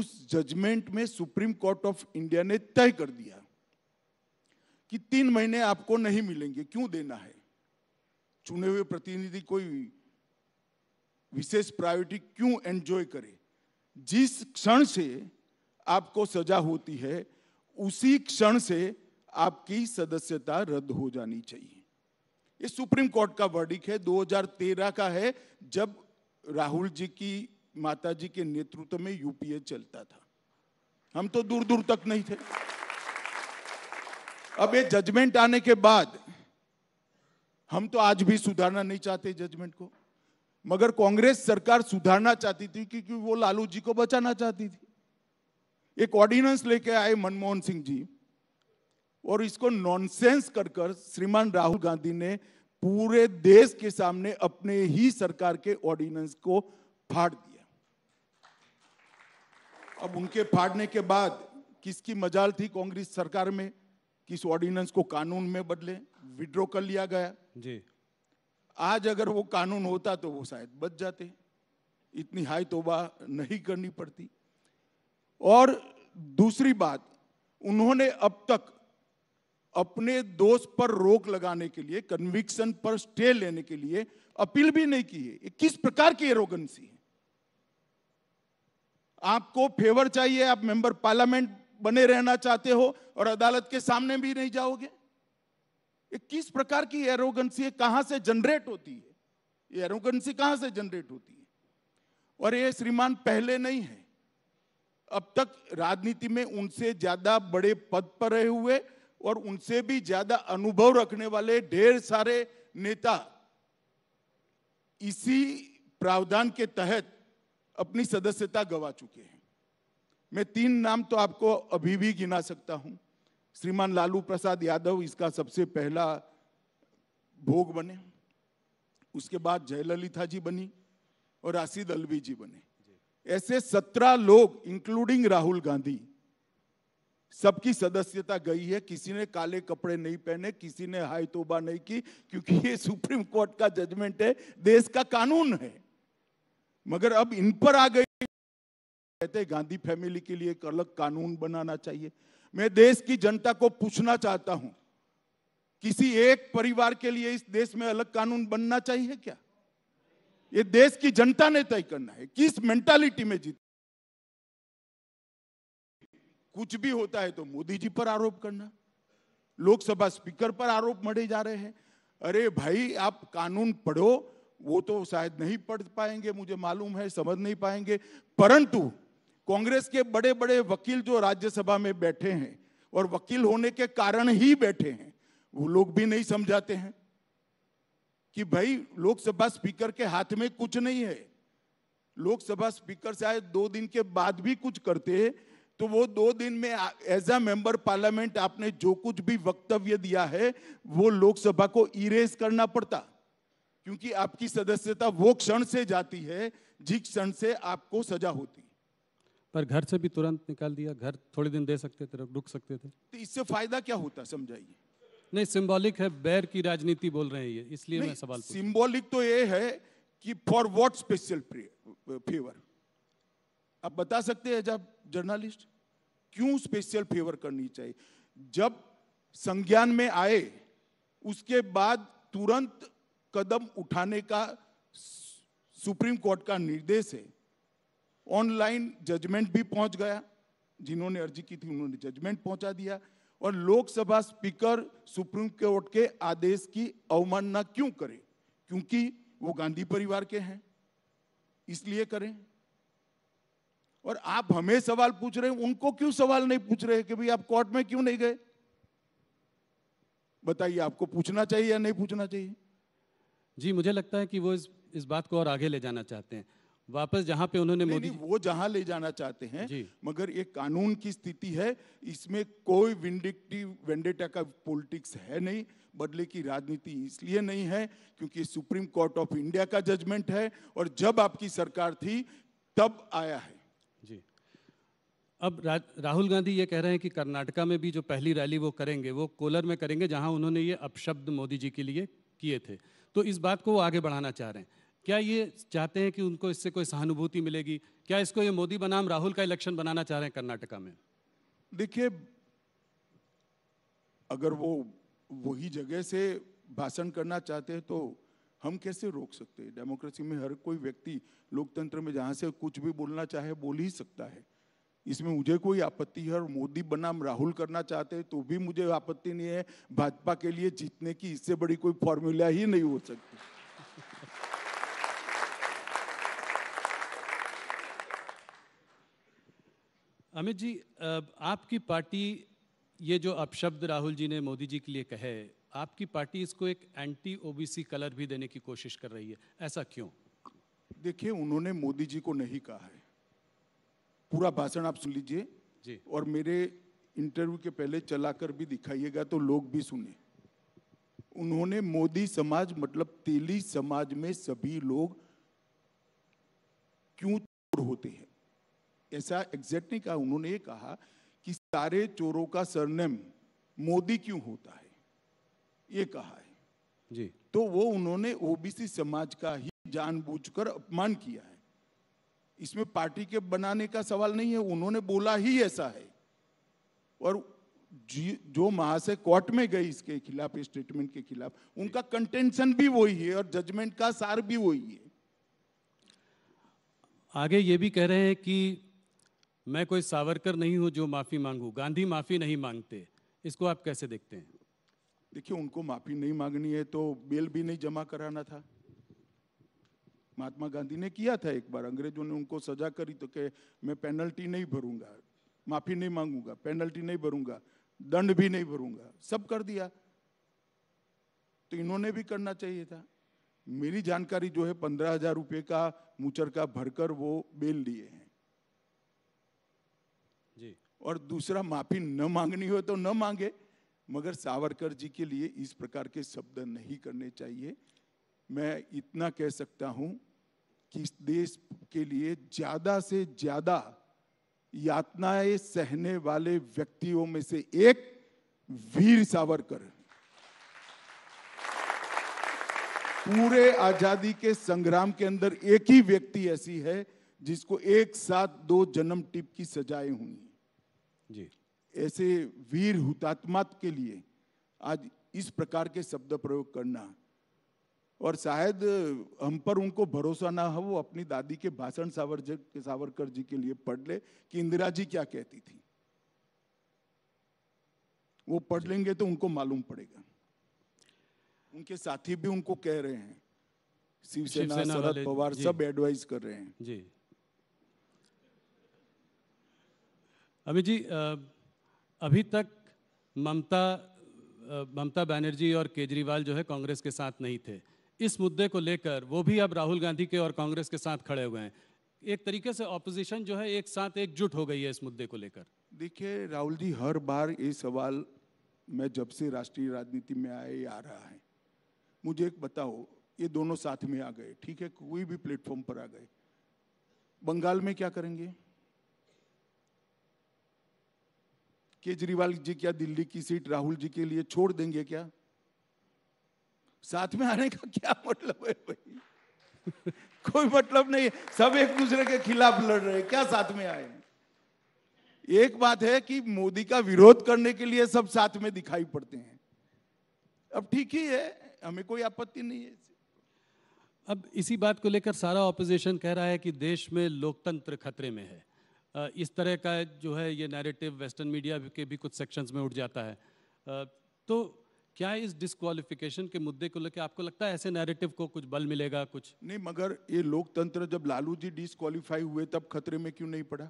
उस जजमेंट में सुप्रीम कोर्ट ऑफ इंडिया ने तय कर दिया कि तीन महीने आपको नहीं मिलेंगे क्यों देना है चुने हुए प्रतिनिधि कोई विशेष प्रायोरिटी क्यों एंजॉय करे जिस क्षण से आपको सजा होती है उसी क्षण से आपकी सदस्यता रद्द हो जानी चाहिए ये सुप्रीम कोर्ट का वर्डिक है 2013 का है जब राहुल जी की माता जी के नेतृत्व में यूपीए चलता था हम तो दूर दूर तक नहीं थे अब ये जजमेंट आने के बाद हम तो आज भी सुधारना नहीं चाहते जजमेंट को मगर कांग्रेस सरकार सुधारना चाहती थी क्योंकि वो लालू जी को बचाना चाहती थी एक ऑर्डिनेंस लेके आए मनमोहन सिंह जी और इसको नॉनसेंस कर कर श्रीमान राहुल गांधी ने पूरे देश के सामने अपने ही सरकार के ऑर्डिनेंस को फाड़ दिया अब उनके फाड़ने के बाद किसकी मजाल थी कांग्रेस सरकार में किस ऑर्डिनेंस को कानून में बदले विड्रॉ कर लिया गया जी आज अगर वो कानून होता तो वो शायद बच जाते इतनी हाई तोबा नहीं करनी पड़ती और दूसरी बात उन्होंने अब तक अपने दोष पर रोक लगाने के लिए कन्विक्शन पर स्टे लेने के लिए अपील भी नहीं की है किस प्रकार की एरोगेंसी है आपको फेवर चाहिए आप मेंबर पार्लियामेंट बने रहना चाहते हो और अदालत के सामने भी नहीं जाओगे ये किस प्रकार की एरोगेंसी है कहां से जनरेट होती है ये एरोगेंसी कहां से जनरेट होती है और ये श्रीमान पहले नहीं है अब तक राजनीति में उनसे ज्यादा बड़े पद पर रहे हुए और उनसे भी ज्यादा अनुभव रखने वाले ढेर सारे नेता इसी प्रावधान के तहत अपनी सदस्यता गवा चुके हैं मैं तीन नाम तो आपको अभी भी गिना सकता हूं श्रीमान लालू प्रसाद यादव इसका सबसे पहला भोग बने उसके बाद जयललिता जी बनी और राशिद अलवी जी बने ऐसे सत्रह लोग इंक्लूडिंग राहुल गांधी सबकी सदस्यता गई है किसी ने काले कपड़े नहीं पहने किसी ने हाई तोबा नहीं की क्योंकि ये सुप्रीम कोर्ट का जजमेंट है देश का कानून है मगर अब इन पर आ गई कहते गांधी फैमिली के लिए एक अलग कानून बनाना चाहिए मैं देश की जनता को पूछना चाहता हूं किसी एक परिवार के लिए इस देश में अलग कानून बनना चाहिए क्या ये देश की जनता ने तय करना है किस मेंटालिटी में जीत कुछ भी होता है तो मोदी जी पर आरोप करना लोकसभा स्पीकर पर आरोप मढ़े जा रहे हैं अरे भाई आप कानून पढ़ो वो तो शायद नहीं पढ़ पाएंगे मुझे मालूम है समझ नहीं पाएंगे परंतु कांग्रेस के बड़े बड़े वकील जो राज्यसभा में बैठे हैं और वकील होने के कारण ही बैठे हैं वो लोग भी नहीं समझाते हैं कि भाई लोकसभा स्पीकर के हाथ में कुछ नहीं है लोकसभा स्पीकर शायद दो दिन के बाद भी कुछ करते हैं तो वो दो दिन में एज अ मेंबर पार्लियामेंट आपने जो कुछ भी वक्तव्य दिया है वो लोकसभा को इरेज करना पड़ता क्योंकि आपकी सदस्यता वो क्षण से जाती है जिस क्षण से आपको सजा होती पर घर से भी तुरंत निकाल दिया घर थोड़े दिन दे सकते थे रुक सकते थे तो इससे फायदा क्या होता समझाइए नहीं सिंबॉलिक है बैर की राजनीति बोल रहे हैं ये इसलिए मैं सवाल सिंबॉलिक तो ये है कि फॉर वॉट स्पेशल फेवर आप बता सकते हैं जब जर्नलिस्ट क्यों स्पेशल फेवर करनी चाहिए जब संज्ञान में आए उसके बाद तुरंत कदम उठाने का सुप्रीम कोर्ट का निर्देश है ऑनलाइन जजमेंट भी पहुंच गया जिन्होंने अर्जी की थी उन्होंने जजमेंट पहुंचा दिया और लोकसभा स्पीकर सुप्रीम कोर्ट के आदेश की अवमानना क्यों करे क्योंकि वो गांधी परिवार के हैं इसलिए करें और आप हमें सवाल पूछ रहे हैं उनको क्यों सवाल नहीं पूछ रहे कि भाई आप कोर्ट में क्यों नहीं गए बताइए आपको पूछना चाहिए या नहीं पूछना चाहिए जी मुझे लगता है कि वो इस इस बात को और आगे ले जाना चाहते हैं वापस जहां पे उन्होंने मोदी वो जहां ले जाना चाहते हैं मगर ये कानून की स्थिति है इसमें कोई विंडिक्टिव वेंडेटा का पॉलिटिक्स है नहीं बदले की राजनीति इसलिए नहीं है क्योंकि सुप्रीम कोर्ट ऑफ इंडिया का जजमेंट है और जब आपकी सरकार थी तब आया है अब रा, राहुल गांधी ये कह रहे हैं कि कर्नाटका में भी जो पहली रैली वो करेंगे वो कोलर में करेंगे जहां उन्होंने ये अपशब्द मोदी जी के लिए किए थे तो इस बात को वो आगे बढ़ाना चाह रहे हैं क्या ये चाहते हैं कि उनको इससे कोई सहानुभूति मिलेगी क्या इसको ये मोदी बनाम राहुल का इलेक्शन बनाना चाह रहे हैं कर्नाटका में देखिए अगर वो वही जगह से भाषण करना चाहते हैं तो हम कैसे रोक सकते हैं डेमोक्रेसी में हर कोई व्यक्ति लोकतंत्र में जहाँ से कुछ भी बोलना चाहे बोल ही सकता है इसमें मुझे कोई आपत्ति है और मोदी बनाम राहुल करना चाहते हैं तो भी मुझे आपत्ति नहीं है भाजपा के लिए जीतने की इससे बड़ी कोई फॉर्मूला ही नहीं हो सकती अमित जी आपकी पार्टी ये जो अपशब्द राहुल जी ने मोदी जी के लिए कहे आपकी पार्टी इसको एक एंटी ओबीसी कलर भी देने की कोशिश कर रही है ऐसा क्यों देखिए उन्होंने मोदी जी को नहीं कहा है पूरा भाषण आप सुन लीजिए जी और मेरे इंटरव्यू के पहले चलाकर भी दिखाइएगा तो लोग भी सुने उन्होंने मोदी समाज मतलब तेली समाज में सभी लोग क्यों चोर होते हैं ऐसा एग्जैक्ट नहीं कहा उन्होंने ये कहा कि सारे चोरों का सरनेम मोदी क्यों होता है ये कहा है जी तो वो उन्होंने ओबीसी समाज का ही जानबूझकर अपमान किया है इसमें पार्टी के बनाने का सवाल नहीं है उन्होंने बोला ही ऐसा है और जो महाशय कोर्ट में गई इसके खिलाफ स्टेटमेंट के खिलाफ उनका कंटेंशन भी वही है और जजमेंट का सार भी वही है आगे ये भी कह रहे हैं कि मैं कोई सावरकर नहीं हूं जो माफी मांगू गांधी माफी नहीं मांगते इसको आप कैसे देखते हैं देखिए उनको माफी नहीं मांगनी है तो बेल भी नहीं जमा कराना था महात्मा गांधी ने किया था एक बार अंग्रेजों ने उनको सजा करी तो कि मैं पेनल्टी नहीं भरूंगा माफी नहीं मांगूंगा पेनल्टी नहीं भरूंगा दंड भी नहीं भरूंगा सब कर दिया तो इन्होंने भी करना चाहिए था मेरी जानकारी जो है पंद्रह हजार रुपये का मुचर का भरकर वो बेल लिए हैं जी और दूसरा माफी न मांगनी हो तो न मांगे मगर सावरकर जी के लिए इस प्रकार के शब्द नहीं करने चाहिए मैं इतना कह सकता हूं कि इस देश के लिए ज्यादा से ज्यादा यातनाएं सहने वाले व्यक्तियों में से एक वीर सावरकर पूरे आजादी के संग्राम के अंदर एक ही व्यक्ति ऐसी है जिसको एक साथ दो जन्म टिप की सजाएं हुई जी ऐसे वीर हुतात्मा के लिए आज इस प्रकार के शब्द प्रयोग करना और शायद हम पर उनको भरोसा ना हो वो अपनी दादी के भाषण सावरकर के सावरकर जी के लिए पढ़ ले कि इंदिरा जी क्या कहती थी वो पढ़ लेंगे तो उनको मालूम पड़ेगा उनके साथी भी उनको कह रहे हैं शिवसेना शरद पवार सब एडवाइस कर रहे हैं जी अमित जी अभी तक ममता ममता बनर्जी और केजरीवाल जो है कांग्रेस के साथ नहीं थे इस मुद्दे को लेकर वो भी अब राहुल गांधी के और कांग्रेस के साथ खड़े हुए हैं एक तरीके से ऑपोजिशन जो है एक साथ एकजुट हो गई है इस मुद्दे को लेकर देखिए राहुल जी हर बार ये सवाल मैं जब से राष्ट्रीय राजनीति में आए आ रहा है मुझे एक बताओ ये दोनों साथ में आ गए ठीक है कोई भी प्लेटफॉर्म पर आ गए बंगाल में क्या करेंगे केजरीवाल जी क्या दिल्ली की सीट राहुल जी के लिए छोड़ देंगे क्या साथ में आने का क्या मतलब है भाई कोई मतलब नहीं सब एक दूसरे के खिलाफ लड़ रहे क्या साथ में आए एक बात है कि मोदी का विरोध करने के लिए सब साथ में दिखाई पड़ते हैं अब ठीक ही है हमें कोई आपत्ति नहीं है अब इसी बात को लेकर सारा ऑपोजिशन कह रहा है कि देश में लोकतंत्र खतरे में है इस तरह का जो है ये नैरेटिव वेस्टर्न मीडिया के भी कुछ सेक्शंस में उठ जाता है तो क्या इस डिस्कालिफिकेशन के मुद्दे को लेकर आपको लगता है ऐसे नैरेटिव को कुछ बल मिलेगा कुछ नहीं मगर ये लोकतंत्र जब लालू जी डिस्कालीफाई हुए तब खतरे में क्यों नहीं पड़ा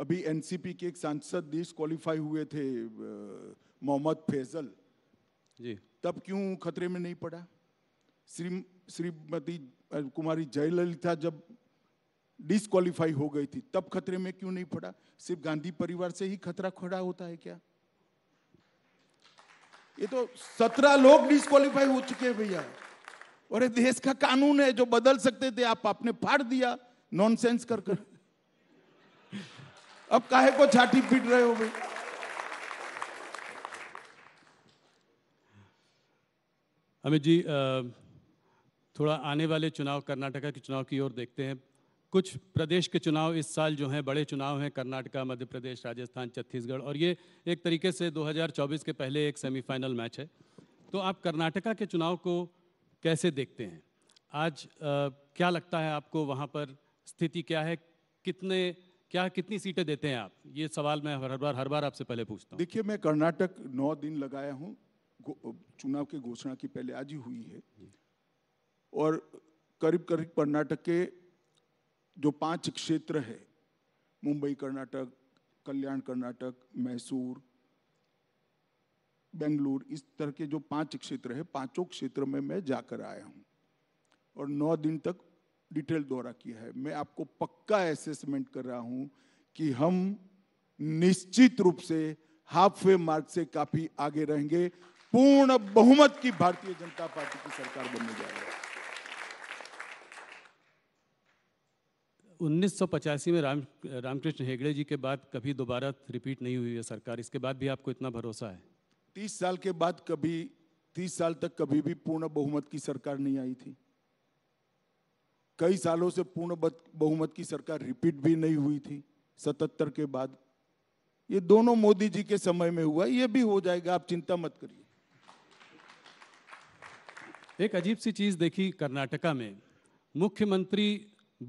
अभी एनसीपी के एक सांसद डिस्कालीफाई हुए थे मोहम्मद फैजल जी तब क्यों खतरे में नहीं पड़ा श्री श्रीमती कुमारी जयललिता जब डिस्कालीफाई हो गई थी तब खतरे में क्यों नहीं पड़ा सिर्फ गांधी परिवार से ही खतरा खड़ा होता है क्या ये तो सत्रह लोग डिस्कालीफाई हो चुके हैं भैया और देश का कानून है जो बदल सकते थे आप आपने फाड़ दिया नॉनसेंस कर कर अब काहे को छाटी पीट रहे हो भाई अमित जी थोड़ा आने वाले चुनाव कर्नाटका के चुनाव की ओर देखते हैं कुछ प्रदेश के चुनाव इस साल जो हैं बड़े चुनाव हैं कर्नाटका मध्य प्रदेश राजस्थान छत्तीसगढ़ और ये एक तरीके से 2024 के पहले एक सेमीफाइनल मैच है तो आप कर्नाटका के चुनाव को कैसे देखते हैं आज आ, क्या लगता है आपको वहाँ पर स्थिति क्या है कितने क्या कितनी सीटें देते हैं आप ये सवाल मैं हर बार हर बार आपसे पहले पूछता हूँ देखिए मैं कर्नाटक नौ दिन लगाया हूँ चुनाव की घोषणा की पहले आज ही हुई है और करीब करीब कर्नाटक के जो पांच क्षेत्र है मुंबई कर्नाटक कल्याण कर्नाटक मैसूर बेंगलुरु इस तरह के जो पांच क्षेत्र है पांचों क्षेत्र में मैं जाकर आया हूँ और नौ दिन तक डिटेल दौरा किया है मैं आपको पक्का एसेसमेंट कर रहा हूँ कि हम निश्चित रूप से हाफ वे मार्ग से काफी आगे रहेंगे पूर्ण बहुमत की भारतीय जनता पार्टी की सरकार बनने जा रही है 1985 में राम रामकृष्ण हेगड़े जी के बाद कभी दोबारा रिपीट नहीं हुई है सरकार इसके बाद भी आपको इतना भरोसा है तीस साल के बाद कभी तीस साल तक कभी भी पूर्ण बहुमत की सरकार नहीं आई थी कई सालों से पूर्ण बहुमत की सरकार रिपीट भी नहीं हुई थी सतहत्तर के बाद ये दोनों मोदी जी के समय में हुआ ये भी हो जाएगा आप चिंता मत करिए एक अजीब सी चीज देखी कर्नाटका में मुख्यमंत्री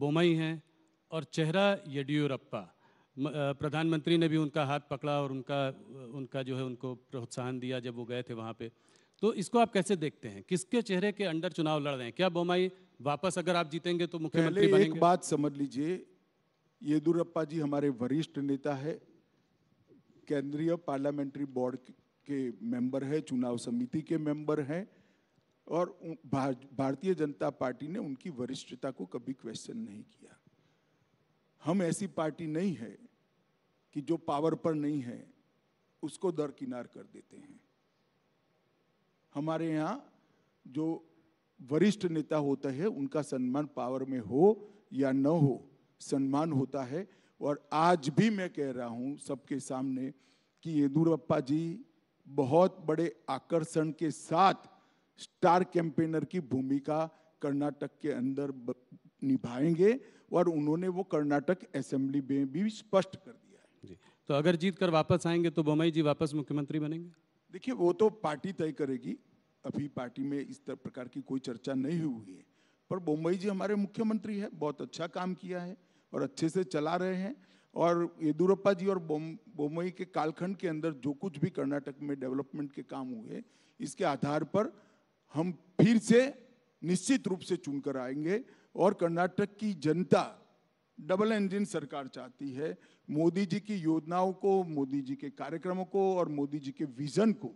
बोमई हैं और चेहरा येडियूरप्पा प्रधानमंत्री ने भी उनका हाथ पकड़ा और उनका उनका जो है उनको प्रोत्साहन दिया जब वो गए थे वहाँ पे तो इसको आप कैसे देखते हैं किसके चेहरे के अंडर चुनाव लड़ रहे हैं क्या बोमाई वापस अगर आप जीतेंगे तो मुख्यमंत्री बनेंगे एक बात समझ लीजिए येदुरप्पा जी हमारे वरिष्ठ नेता है केंद्रीय पार्लियामेंट्री बोर्ड के मेंबर है चुनाव समिति के मेंबर हैं और भारतीय जनता पार्टी ने उनकी वरिष्ठता को कभी क्वेश्चन नहीं किया हम ऐसी पार्टी नहीं है कि जो पावर पर नहीं है उसको दरकिनार कर देते हैं हमारे यहाँ जो वरिष्ठ नेता होता है उनका सम्मान पावर में हो या न हो सम्मान होता है और आज भी मैं कह रहा हूँ सबके सामने कि येदुरप्पा जी बहुत बड़े आकर्षण के साथ स्टार कैंपेनर की भूमिका कर्नाटक के अंदर निभाएंगे और उन्होंने वो कर्नाटक असेंबली में भी स्पष्ट कर दिया है जी तो अगर जीत कर वापस आएंगे तो बोमई जी वापस मुख्यमंत्री बनेंगे देखिए वो तो पार्टी तय करेगी अभी पार्टी में इस तरह प्रकार की कोई चर्चा नहीं हुई है पर बोम्बई जी हमारे मुख्यमंत्री है बहुत अच्छा काम किया है और अच्छे से चला रहे हैं और येदुरप्पा जी और बोम्बई के कालखंड के अंदर जो कुछ भी कर्नाटक में डेवलपमेंट के काम हुए इसके आधार पर हम फिर से निश्चित रूप से चुनकर आएंगे और कर्नाटक की जनता डबल इंजन सरकार चाहती है मोदी जी की योजनाओं को मोदी जी के कार्यक्रमों को और मोदी जी के विजन को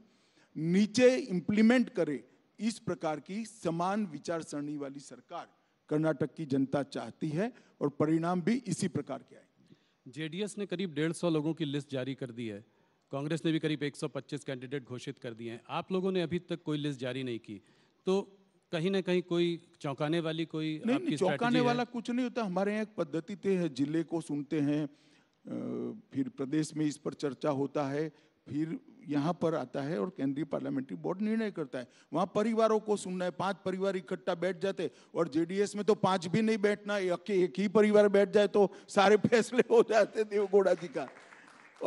नीचे इम्प्लीमेंट करे इस प्रकार की समान विचार सरणी वाली सरकार कर्नाटक की जनता चाहती है और परिणाम भी इसी प्रकार के आएंगे जेडीएस ने करीब डेढ़ सौ लोगों की लिस्ट जारी कर दी है कांग्रेस ने भी करीब 125 कैंडिडेट घोषित कर दिए हैं आप लोगों ने अभी तक कोई लिस्ट जारी नहीं की तो कहीं ना कहीं कोई चौंकाने वाली कोई नहीं, आपकी नहीं चौंकाने वाला कुछ नहीं होता हमारे यहाँ एक पद्धति तय है जिले को सुनते हैं फिर प्रदेश में इस पर चर्चा होता है फिर यहाँ पर आता है और केंद्रीय पार्लियामेंट्री बोर्ड निर्णय करता है वहाँ परिवारों को सुनना है पांच परिवार इकट्ठा बैठ जाते और जेडीएस में तो पांच भी नहीं बैठना एक ही परिवार बैठ जाए तो सारे (laughs) फैसले हो जाते देवगौड़ा जी का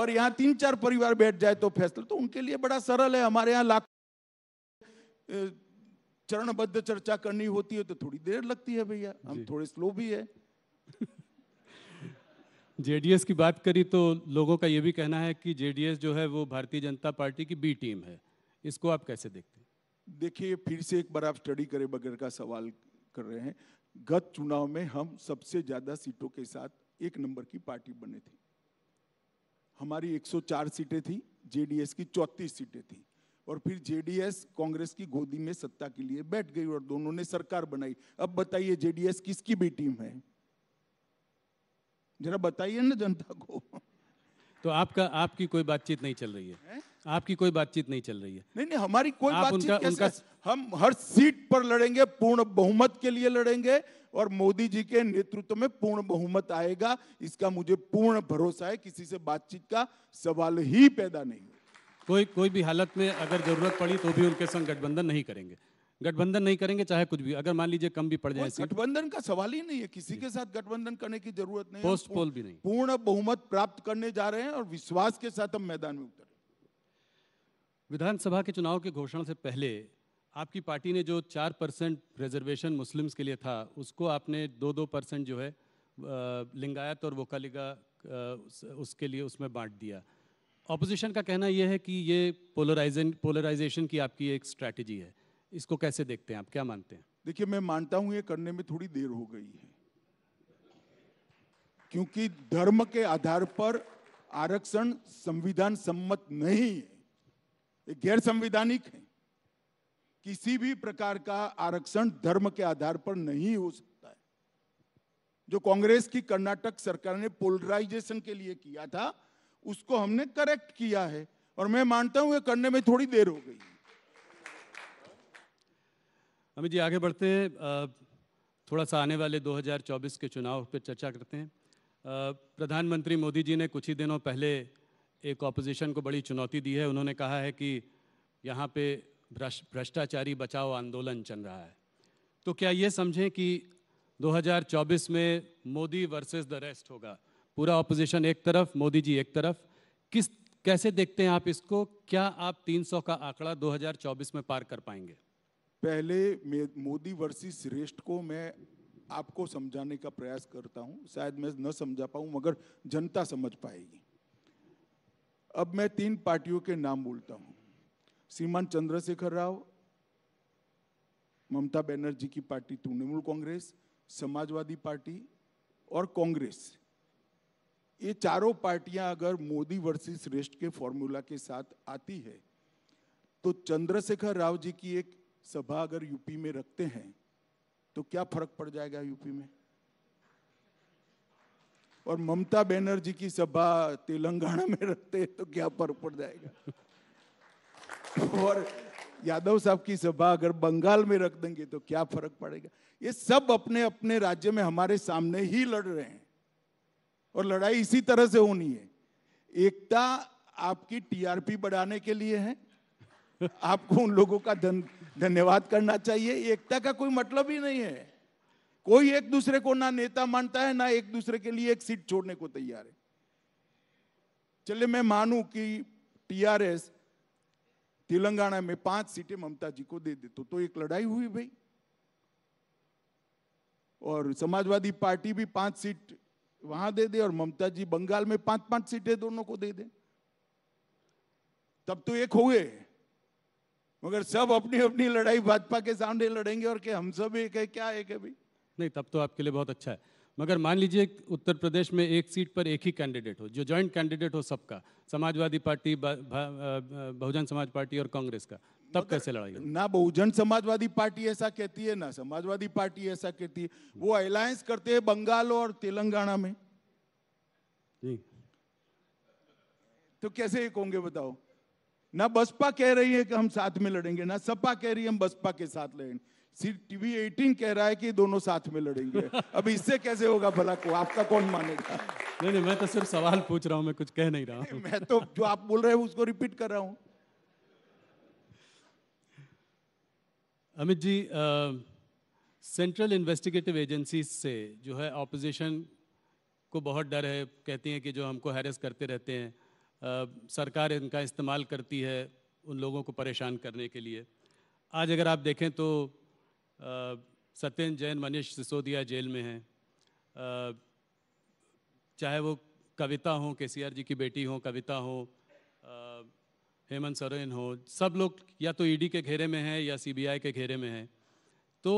और यहाँ तीन चार परिवार बैठ जाए तो फैसला तो उनके लिए बड़ा सरल है हमारे यहाँ लाख चरणबद्ध चर्चा करनी होती है तो थोड़ी देर लगती है भैया हम थोड़े स्लो भी है (laughs) जेडीएस की बात करी तो लोगों का ये भी कहना है कि जेडीएस जो है वो भारतीय जनता पार्टी की बी टीम है इसको आप कैसे देखते हैं देखिए फिर से एक बार आप स्टडी करें बगैर का सवाल कर रहे हैं गत चुनाव में हम सबसे ज़्यादा सीटों के साथ एक नंबर की पार्टी बने थे हमारी 104 सीटें थी जेडीएस की चौंतीस सीटें थी और फिर जेडीएस कांग्रेस की गोदी में सत्ता के लिए बैठ गई और दोनों ने सरकार बनाई अब बताइए जेडीएस किसकी भी टीम है जरा बताइए ना जनता को तो आपका आपकी कोई बातचीत नहीं चल रही है, है? आपकी कोई बातचीत नहीं चल रही है नहीं नहीं हमारी कोई बातचीत उनका, उनका... हम हर सीट पर लड़ेंगे पूर्ण बहुमत के लिए लड़ेंगे और मोदी जी के नेतृत्व में पूर्ण बहुमत आएगा इसका मुझे पूर्ण भरोसा है किसी से बातचीत का सवाल ही पैदा नहीं कोई कोई भी हालत में अगर ज़रूरत पड़ी तो भी उनके संग गठबंधन नहीं करेंगे गठबंधन नहीं करेंगे चाहे कुछ भी अगर मान लीजिए कम भी पड़ जाए गठबंधन का सवाल ही नहीं है किसी के साथ गठबंधन करने की जरूरत नहीं पोस्ट पोल भी नहीं पूर्ण बहुमत प्राप्त करने जा रहे हैं और विश्वास के साथ हम मैदान में उतरे विधानसभा के चुनाव के घोषणा से पहले आपकी पार्टी ने जो चार परसेंट रिजर्वेशन मुस्लिम्स के लिए था उसको आपने दो दो परसेंट जो है लिंगायत और वोकालिगा उसके लिए उसमें बांट दिया ऑपोजिशन का कहना यह है कि ये पोलराइजन पोलराइजेशन की आपकी एक स्ट्रैटेजी है इसको कैसे देखते हैं आप क्या मानते हैं देखिए मैं मानता हूं ये करने में थोड़ी देर हो गई है क्योंकि धर्म के आधार पर आरक्षण संविधान सम्मत नहीं है गैर संविधानिक है किसी भी प्रकार का आरक्षण धर्म के आधार पर नहीं हो सकता है जो कांग्रेस की कर्नाटक सरकार ने पोलराइजेशन के लिए किया था उसको हमने करेक्ट किया है और मैं मानता हूं ये करने में थोड़ी देर हो गई अमित जी आगे बढ़ते हैं थोड़ा सा आने वाले 2024 के चुनाव पर चर्चा करते हैं प्रधानमंत्री मोदी जी ने कुछ ही दिनों पहले एक ऑपोजिशन को बड़ी चुनौती दी है उन्होंने कहा है कि यहाँ पे भ्रष्टाचारी बचाओ आंदोलन चल रहा है तो क्या ये समझें कि 2024 में मोदी वर्सेस द रेस्ट होगा पूरा अपोजिशन एक तरफ मोदी जी एक तरफ किस कैसे देखते हैं आप इसको क्या आप 300 का आंकड़ा 2024 में पार कर पाएंगे पहले मोदी वर्सी श्रेष्ठ को मैं आपको समझाने का प्रयास करता हूं शायद मैं न समझा पाऊं मगर जनता समझ पाएगी अब मैं तीन पार्टियों के नाम बोलता हूं श्रीमान चंद्रशेखर राव ममता बनर्जी की पार्टी तृणमूल कांग्रेस समाजवादी पार्टी और कांग्रेस ये चारों पार्टियां अगर मोदी वर्सेस श्रेष्ठ के फॉर्मूला के साथ आती है तो चंद्रशेखर राव जी की एक सभा अगर यूपी में रखते हैं तो क्या फर्क पड़ जाएगा यूपी में और ममता बनर्जी की सभा तेलंगाना में रखते हैं तो क्या फर्क पड़ जाएगा और यादव साहब की सभा अगर बंगाल में रख देंगे तो क्या फर्क पड़ेगा ये सब अपने अपने राज्य में हमारे सामने ही लड़ रहे हैं और लड़ाई इसी तरह से होनी है एकता आपकी टीआरपी बढ़ाने के लिए है आपको उन लोगों का धन धन्यवाद करना चाहिए एकता का कोई मतलब ही नहीं है कोई एक दूसरे को ना नेता मानता है ना एक दूसरे के लिए एक सीट छोड़ने को तैयार है चलिए मैं मानू कि टीआरएस तेलंगाना में पांच सीटें ममता जी को दे दे तो, तो एक लड़ाई हुई भाई और समाजवादी पार्टी भी पांच सीट वहां दे दे और ममता जी बंगाल में पांच पांच सीटें दोनों को दे दे तब तो एक हुए मगर सब अपनी अपनी लड़ाई भाजपा के सामने लड़ेंगे और के हम सब एक है क्या एक है भाई नहीं तब तो आपके लिए बहुत अच्छा है मगर मान लीजिए उत्तर प्रदेश में एक सीट पर एक ही कैंडिडेट हो जो जॉइंट कैंडिडेट हो सबका समाजवादी पार्टी बहुजन समाज पार्टी और कांग्रेस का तब कैसे लड़ाई ना बहुजन समाजवादी पार्टी ऐसा कहती है ना समाजवादी पार्टी ऐसा कहती है वो अलायंस करते हैं बंगाल और तेलंगाना में तो कैसे एक होंगे बताओ ना बसपा कह रही है कि हम साथ में लड़ेंगे ना सपा कह रही है हम बसपा के साथ लड़ेंगे सिर्फ टीवी एटीन कह रहा है कि दोनों साथ में लड़ेंगे (laughs) अब इससे कैसे होगा भला को आपका कौन मानेगा नहीं नहीं मैं तो सिर्फ सवाल पूछ रहा हूँ मैं कुछ कह नहीं रहा हूँ (laughs) मैं तो जो आप बोल रहे हैं उसको रिपीट कर रहा हूँ Amit ji central investigative agency से जो है ऑपोजिशन को बहुत डर है कहती हैं कि जो हमको हैरेस करते रहते हैं आ, सरकार इनका इस्तेमाल करती है उन लोगों को परेशान करने के लिए आज अगर आप देखें तो सत्येंद्र जैन मनीष सिसोदिया जेल में हैं चाहे वो कविता हों के सी जी की बेटी हों कविता हों हेमंत सोरेन हो सब लोग या तो ईडी e के घेरे में हैं या सीबीआई के घेरे में हैं तो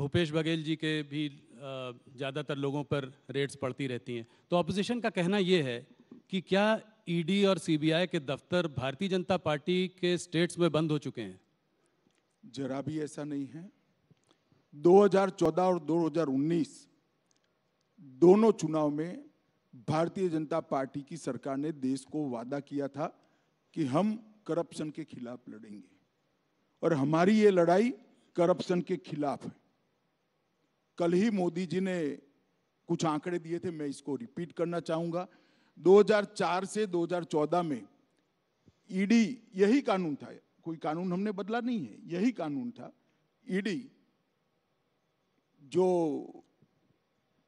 भूपेश बघेल जी के भी ज़्यादातर लोगों पर रेट्स पड़ती रहती हैं तो अपोजिशन का कहना ये है कि क्या ईडी e और सीबीआई के दफ्तर भारतीय जनता पार्टी के स्टेट्स में बंद हो चुके हैं जरा भी ऐसा नहीं है 2014 और 2019 दोनों चुनाव में भारतीय जनता पार्टी की सरकार ने देश को वादा किया था कि हम करप्शन के खिलाफ लड़ेंगे और हमारी ये लड़ाई करप्शन के खिलाफ है कल ही मोदी जी ने कुछ आंकड़े दिए थे मैं इसको रिपीट करना चाहूंगा 2004 से 2014 में ईडी यही कानून था कोई कानून हमने बदला नहीं है यही कानून था ईडी जो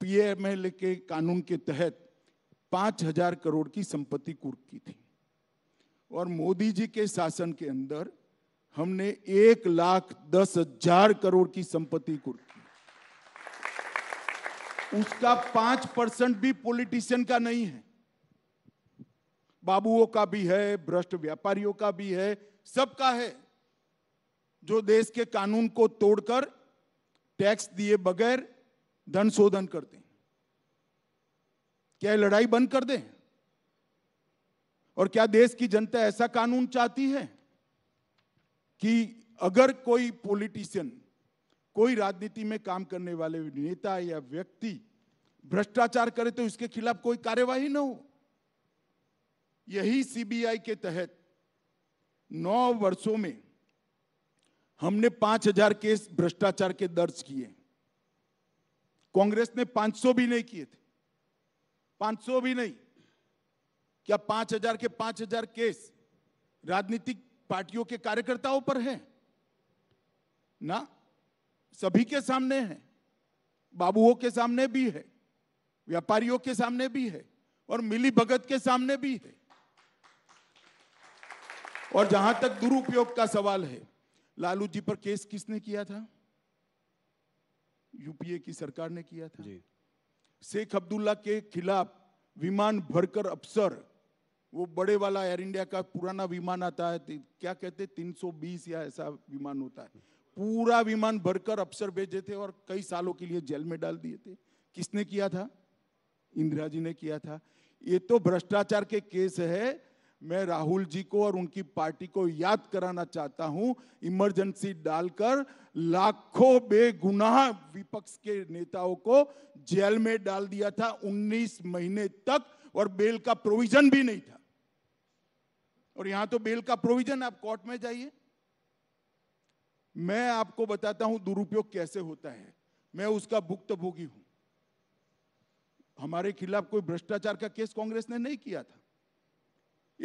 पीएमएल के कानून के तहत 5000 करोड़ की संपत्ति कुर्क की थी और मोदी जी के शासन के अंदर हमने एक लाख दस हजार करोड़ की संपत्ति को उसका पांच परसेंट भी पॉलिटिशियन का नहीं है बाबुओं का भी है भ्रष्ट व्यापारियों का भी है सबका है जो देश के कानून को तोड़कर टैक्स दिए बगैर धन शोधन करते हैं क्या लड़ाई बंद कर दें और क्या देश की जनता ऐसा कानून चाहती है कि अगर कोई पॉलिटिशियन कोई राजनीति में काम करने वाले नेता या व्यक्ति भ्रष्टाचार करे तो उसके खिलाफ कोई कार्यवाही न हो यही सीबीआई के तहत नौ वर्षों में हमने 5000 केस भ्रष्टाचार के दर्ज किए कांग्रेस ने 500 भी नहीं किए थे 500 भी नहीं क्या पांच हजार के पांच हजार केस राजनीतिक पार्टियों के कार्यकर्ताओं पर है ना सभी के सामने है बाबुओं के सामने भी है व्यापारियों के सामने भी है और मिली भगत के सामने भी है और जहां तक दुरुपयोग का सवाल है लालू जी पर केस किसने किया था यूपीए की सरकार ने किया था शेख अब्दुल्ला के खिलाफ विमान भरकर अफसर वो बड़े वाला एयर इंडिया का पुराना विमान आता है क्या कहते तीन सौ बीस या ऐसा विमान होता है पूरा विमान भरकर अफसर भेजे थे और कई सालों के लिए जेल में डाल दिए थे किसने किया था इंदिरा जी ने किया था ये तो भ्रष्टाचार के केस है मैं राहुल जी को और उनकी पार्टी को याद कराना चाहता हूं इमरजेंसी डालकर लाखों बेगुनाह विपक्ष के नेताओं को जेल में डाल दिया था 19 महीने तक और बेल का प्रोविजन भी नहीं था और यहां तो बेल का प्रोविजन आप कोर्ट में जाइए मैं आपको बताता हूं दुरुपयोग कैसे होता है मैं उसका भुक्त भोगी हूं हमारे खिलाफ कोई भ्रष्टाचार का केस कांग्रेस ने नहीं किया था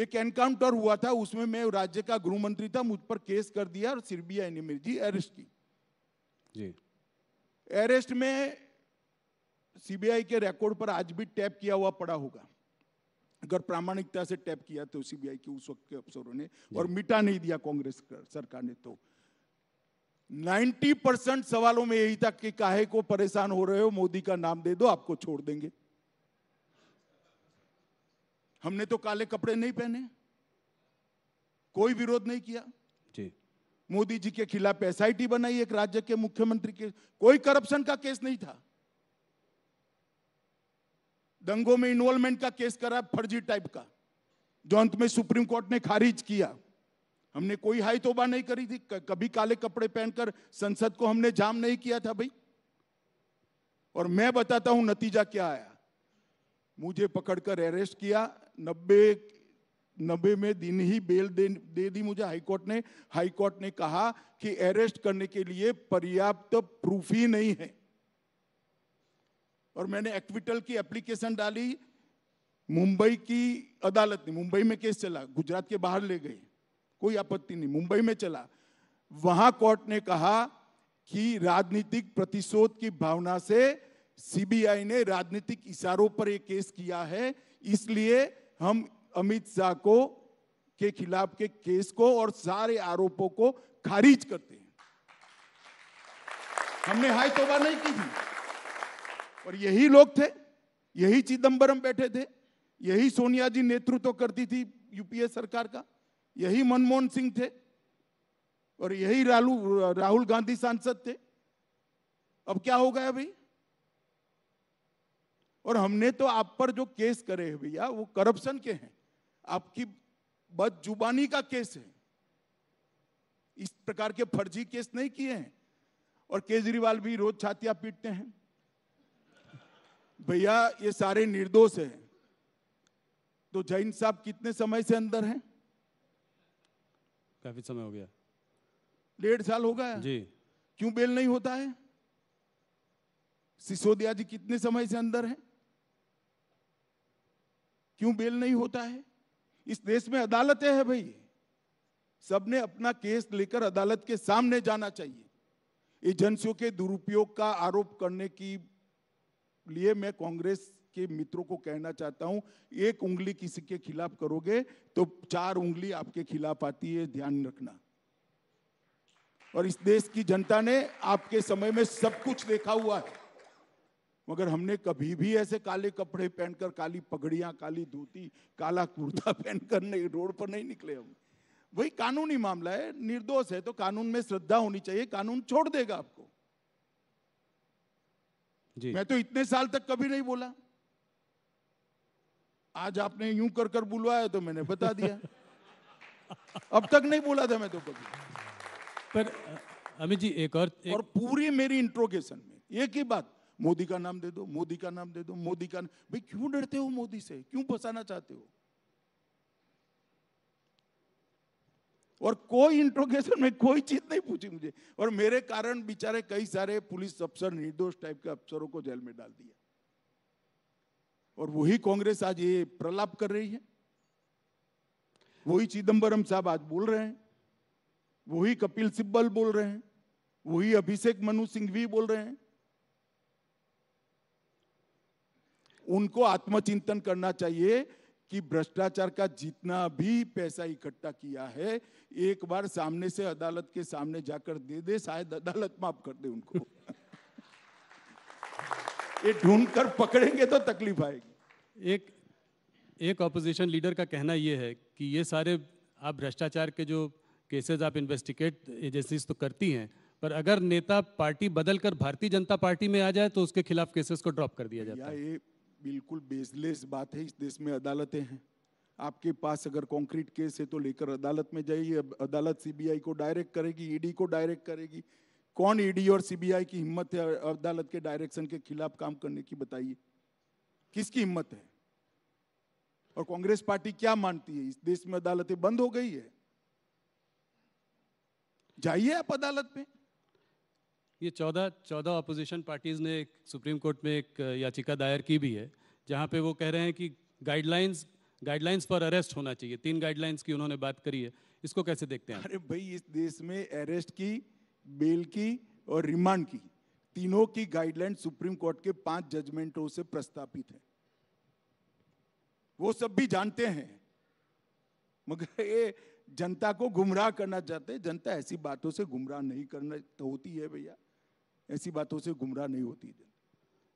एक एनकाउंटर हुआ था उसमें मैं राज्य का गृह मंत्री था मुझ पर केस कर दिया और सीबीआई ने मेरी जी अरेस्ट की जी अरेस्ट में सीबीआई के रिकॉर्ड पर आज भी टैप किया हुआ पड़ा होगा अगर प्रामाणिकता से टैप किया तो सीबीआई के उस वक्त के अफसरों ने और मिटा नहीं दिया कांग्रेस सरकार ने तो 90 परसेंट सवालों में यही था कि काहे को परेशान हो रहे हो मोदी का नाम दे दो आपको छोड़ देंगे हमने तो काले कपड़े नहीं पहने कोई विरोध नहीं किया मोदी जी के खिलाफ एसआईटी बनाई एक राज्य के मुख्यमंत्री के कोई करप्शन का केस नहीं था दंगों में इन्वॉल्वमेंट का केस करा फर्जी टाइप का जो अंत में सुप्रीम कोर्ट ने खारिज किया हमने कोई हाई तोबा नहीं करी थी कभी काले कपड़े पहनकर संसद को हमने जाम नहीं किया था भाई और मैं बताता हूं नतीजा क्या आया मुझे पकड़कर अरेस्ट किया नब्बे नब्बे में दिन ही बेल दे, दे दी मुझे हाईकोर्ट ने हाईकोर्ट ने कहा कि अरेस्ट करने के लिए पर्याप्त प्रूफ ही नहीं है और मैंने एक्विटल की एप्लीकेशन डाली मुंबई की अदालत ने मुंबई में केस चला गुजरात के बाहर ले गए कोई आपत्ति नहीं मुंबई में चला वहां कोर्ट ने कहा कि राजनीतिक प्रतिशोध की भावना से सीबीआई ने राजनीतिक इशारों पर एक केस किया है इसलिए हम अमित शाह को के खिलाफ के केस को और सारे आरोपों को खारिज करते हैं हमने हाई तोबा नहीं की थी और यही लोग थे यही चिदम्बरम बैठे थे यही सोनिया जी नेतृत्व तो करती थी यूपीए सरकार का यही मनमोहन सिंह थे और यही राहुल राहुल गांधी सांसद थे अब क्या हो गया भाई और हमने तो आप पर जो केस करे हैं भैया वो करप्शन के हैं आपकी बदजुबानी का केस है इस प्रकार के फर्जी केस नहीं किए हैं और केजरीवाल भी रोज छातियां पीटते हैं भैया ये सारे निर्दोष हैं तो जैन साहब कितने समय से अंदर हैं काफी समय हो गया डेढ़ साल हो गया जी क्यों बेल नहीं होता है सिसोदिया जी कितने समय से अंदर है क्यों बेल नहीं होता है इस देश में अदालतें हैं भाई सबने अपना केस लेकर अदालत के सामने जाना चाहिए एजेंसियों के दुरुपयोग का आरोप करने की लिए मैं कांग्रेस के मित्रों को कहना चाहता हूं एक उंगली किसी के खिलाफ करोगे तो चार उंगली आपके खिलाफ आती है ध्यान रखना और इस देश की जनता ने आपके समय में सब कुछ देखा हुआ है मगर हमने कभी भी ऐसे काले कपड़े पहनकर काली पगड़ियां काली धोती काला कुर्ता (laughs) पहनकर नहीं रोड पर नहीं निकले हम वही कानूनी मामला है निर्दोष है तो कानून में श्रद्धा होनी चाहिए कानून छोड़ देगा आपको जी मैं तो इतने साल तक कभी नहीं बोला आज आपने यूं कर कर बुलवाया तो मैंने बता दिया (laughs) अब तक नहीं बोला था मैं तो कभी पर अमित जी एक और एक... और पूरी मेरी इंट्रोगेशन में एक ही बात मोदी का नाम दे दो मोदी का नाम दे दो मोदी का भाई क्यों डरते हो मोदी से क्यों फंसाना चाहते हो और कोई इंट्रोगेशन में कोई चीज नहीं पूछी मुझे और मेरे कारण बेचारे कई सारे पुलिस अफसर निर्दोष टाइप के अफसरों को जेल में डाल दिया और वही कांग्रेस आज ये प्रलाप कर रही है वही चिदम्बरम साहब आज बोल रहे हैं वही कपिल सिब्बल बोल रहे हैं वही अभिषेक मनु सिंह भी बोल रहे हैं उनको आत्मचिंतन करना चाहिए कि भ्रष्टाचार का जितना भी पैसा इकट्ठा किया है एक बार सामने से अदालत के सामने जाकर दे दे शायद अदालत माफ कर दे उनको (laughs) ये ढूंढ कर पकड़ेंगे तो तकलीफ आएगी एक एक ऑपोजिशन लीडर का कहना यह है कि ये सारे आप भ्रष्टाचार के जो केसेस आप इन्वेस्टिगेट एजेंसीज तो करती हैं पर अगर नेता पार्टी बदलकर भारतीय जनता पार्टी में आ जाए तो उसके खिलाफ केसेस को ड्रॉप कर दिया जाता है बिल्कुल बेसलेस बात है इस देश में अदालतें हैं आपके पास अगर कॉन्क्रीट केस है तो लेकर अदालत में जाइए अदालत सीबीआई को डायरेक्ट करेगी ईडी e को डायरेक्ट करेगी कौन ईडी e और सीबीआई की हिम्मत है अदालत के डायरेक्शन के खिलाफ काम करने की बताइए किसकी हिम्मत है और कांग्रेस पार्टी क्या मानती है इस देश में अदालतें बंद हो गई है जाइए आप अदालत में ये चौदह चौदह अपोजिशन पार्टीज़ ने एक सुप्रीम कोर्ट में एक याचिका दायर की भी है जहाँ पे वो कह रहे हैं कि गाइडलाइंस गाइडलाइंस फॉर अरेस्ट होना चाहिए तीन गाइडलाइंस की उन्होंने बात करी है इसको कैसे देखते हैं अरे भाई इस देश में अरेस्ट की बेल की और रिमांड की तीनों की गाइडलाइन सुप्रीम कोर्ट के पांच जजमेंटों से प्रस्तापित है वो सब भी जानते हैं मगर ये जनता को गुमराह करना चाहते हैं जनता ऐसी बातों से गुमराह नहीं करना होती है भैया ऐसी बातों से गुमराह नहीं होती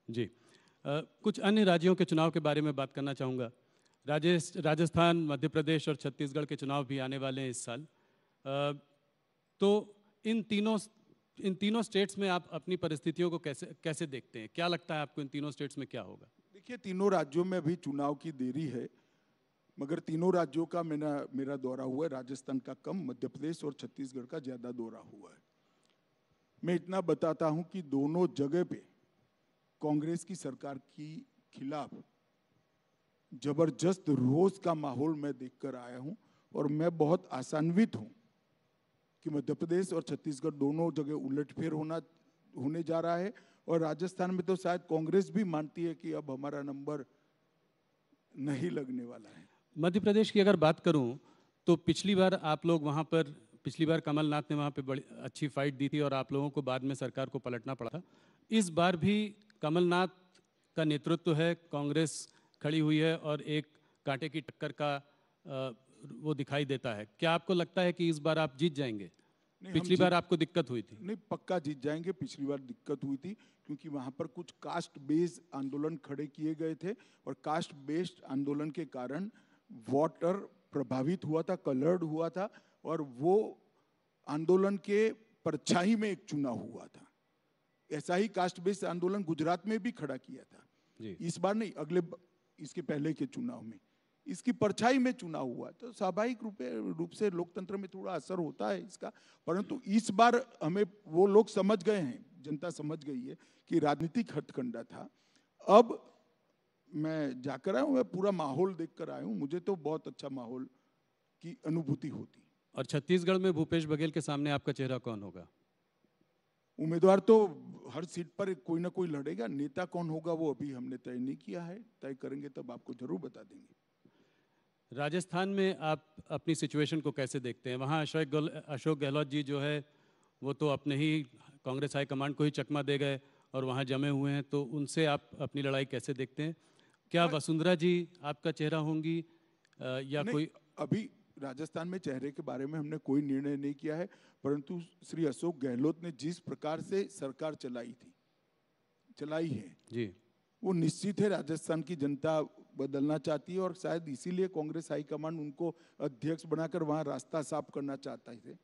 जी आ, कुछ अन्य राज्यों के चुनाव के बारे में बात करना चाहूँगा राजेश राजस्थान मध्य प्रदेश और छत्तीसगढ़ के चुनाव भी आने वाले हैं इस साल आ, तो इन तीनों इन तीनों स्टेट्स में आप अपनी परिस्थितियों को कैसे कैसे देखते हैं क्या लगता है आपको इन तीनों स्टेट्स में क्या होगा देखिए तीनों राज्यों में अभी चुनाव की देरी है मगर तीनों राज्यों का मेरा मेरा दौरा हुआ है राजस्थान का कम मध्य प्रदेश और छत्तीसगढ़ का ज़्यादा दौरा हुआ है मैं इतना बताता हूं कि दोनों जगह पे कांग्रेस की सरकार की खिलाफ जबरदस्त रोज का माहौल मैं देखकर आया हूं और मैं बहुत आसान्वित हूं कि मध्य प्रदेश और छत्तीसगढ़ दोनों जगह उलटफेर होना होने जा रहा है और राजस्थान में तो शायद कांग्रेस भी मानती है कि अब हमारा नंबर नहीं लगने वाला है मध्य प्रदेश की अगर बात करूं तो पिछली बार आप लोग वहां पर पिछली बार कमलनाथ ने वहाँ पे बड़ी अच्छी फाइट दी थी और आप लोगों को बाद में सरकार को पलटना पड़ा था इस बार भी कमलनाथ का नेतृत्व है कांग्रेस खड़ी हुई है और एक कांटे की टक्कर का वो दिखाई देता है क्या आपको लगता है कि इस बार आप जीत जाएंगे पिछली बार आपको दिक्कत हुई थी नहीं पक्का जीत जाएंगे पिछली बार दिक्कत हुई थी क्योंकि वहां पर कुछ कास्ट बेस्ड आंदोलन खड़े किए गए थे और कास्ट बेस्ड आंदोलन के कारण वॉटर प्रभावित हुआ था कलर्ड हुआ था और वो आंदोलन के परछाई में एक चुनाव हुआ था ऐसा ही कास्ट बेस्ड आंदोलन गुजरात में भी खड़ा किया था इस बार नहीं अगले इसके पहले के चुनाव में इसकी परछाई में चुनाव हुआ तो स्वाभाविक रूप रूप से लोकतंत्र में थोड़ा असर होता है इसका परंतु इस बार हमें वो लोग समझ गए हैं जनता समझ गई है कि राजनीतिक हथकंडा था अब मैं जाकर आया हूँ मैं पूरा माहौल देख कर आया हूँ मुझे तो बहुत अच्छा माहौल की अनुभूति होती और छत्तीसगढ़ में भूपेश बघेल के सामने आपका चेहरा कौन होगा उम्मीदवार तो हर सीट पर कोई ना कोई लड़ेगा नेता कौन होगा वो अभी हमने तय नहीं किया है तय करेंगे तब आपको जरूर बता देंगे राजस्थान में आप अपनी सिचुएशन को कैसे देखते हैं वहाँ अशोक अशोक गहलोत जी जो है वो तो अपने ही कांग्रेस हाईकमांड को ही चकमा दे गए और वहाँ जमे हुए हैं तो उनसे आप अपनी लड़ाई कैसे देखते हैं क्या हाँ। वसुंधरा जी आपका चेहरा होंगी या कोई अभी राजस्थान में चेहरे के बारे में हमने कोई निर्णय नहीं किया है परंतु श्री अशोक गहलोत ने जिस प्रकार से सरकार चलाई थी चलाई है जी वो निश्चित है राजस्थान की जनता बदलना चाहती है और शायद इसीलिए कांग्रेस हाईकमांड उनको अध्यक्ष बनाकर वहाँ रास्ता साफ करना चाहता थे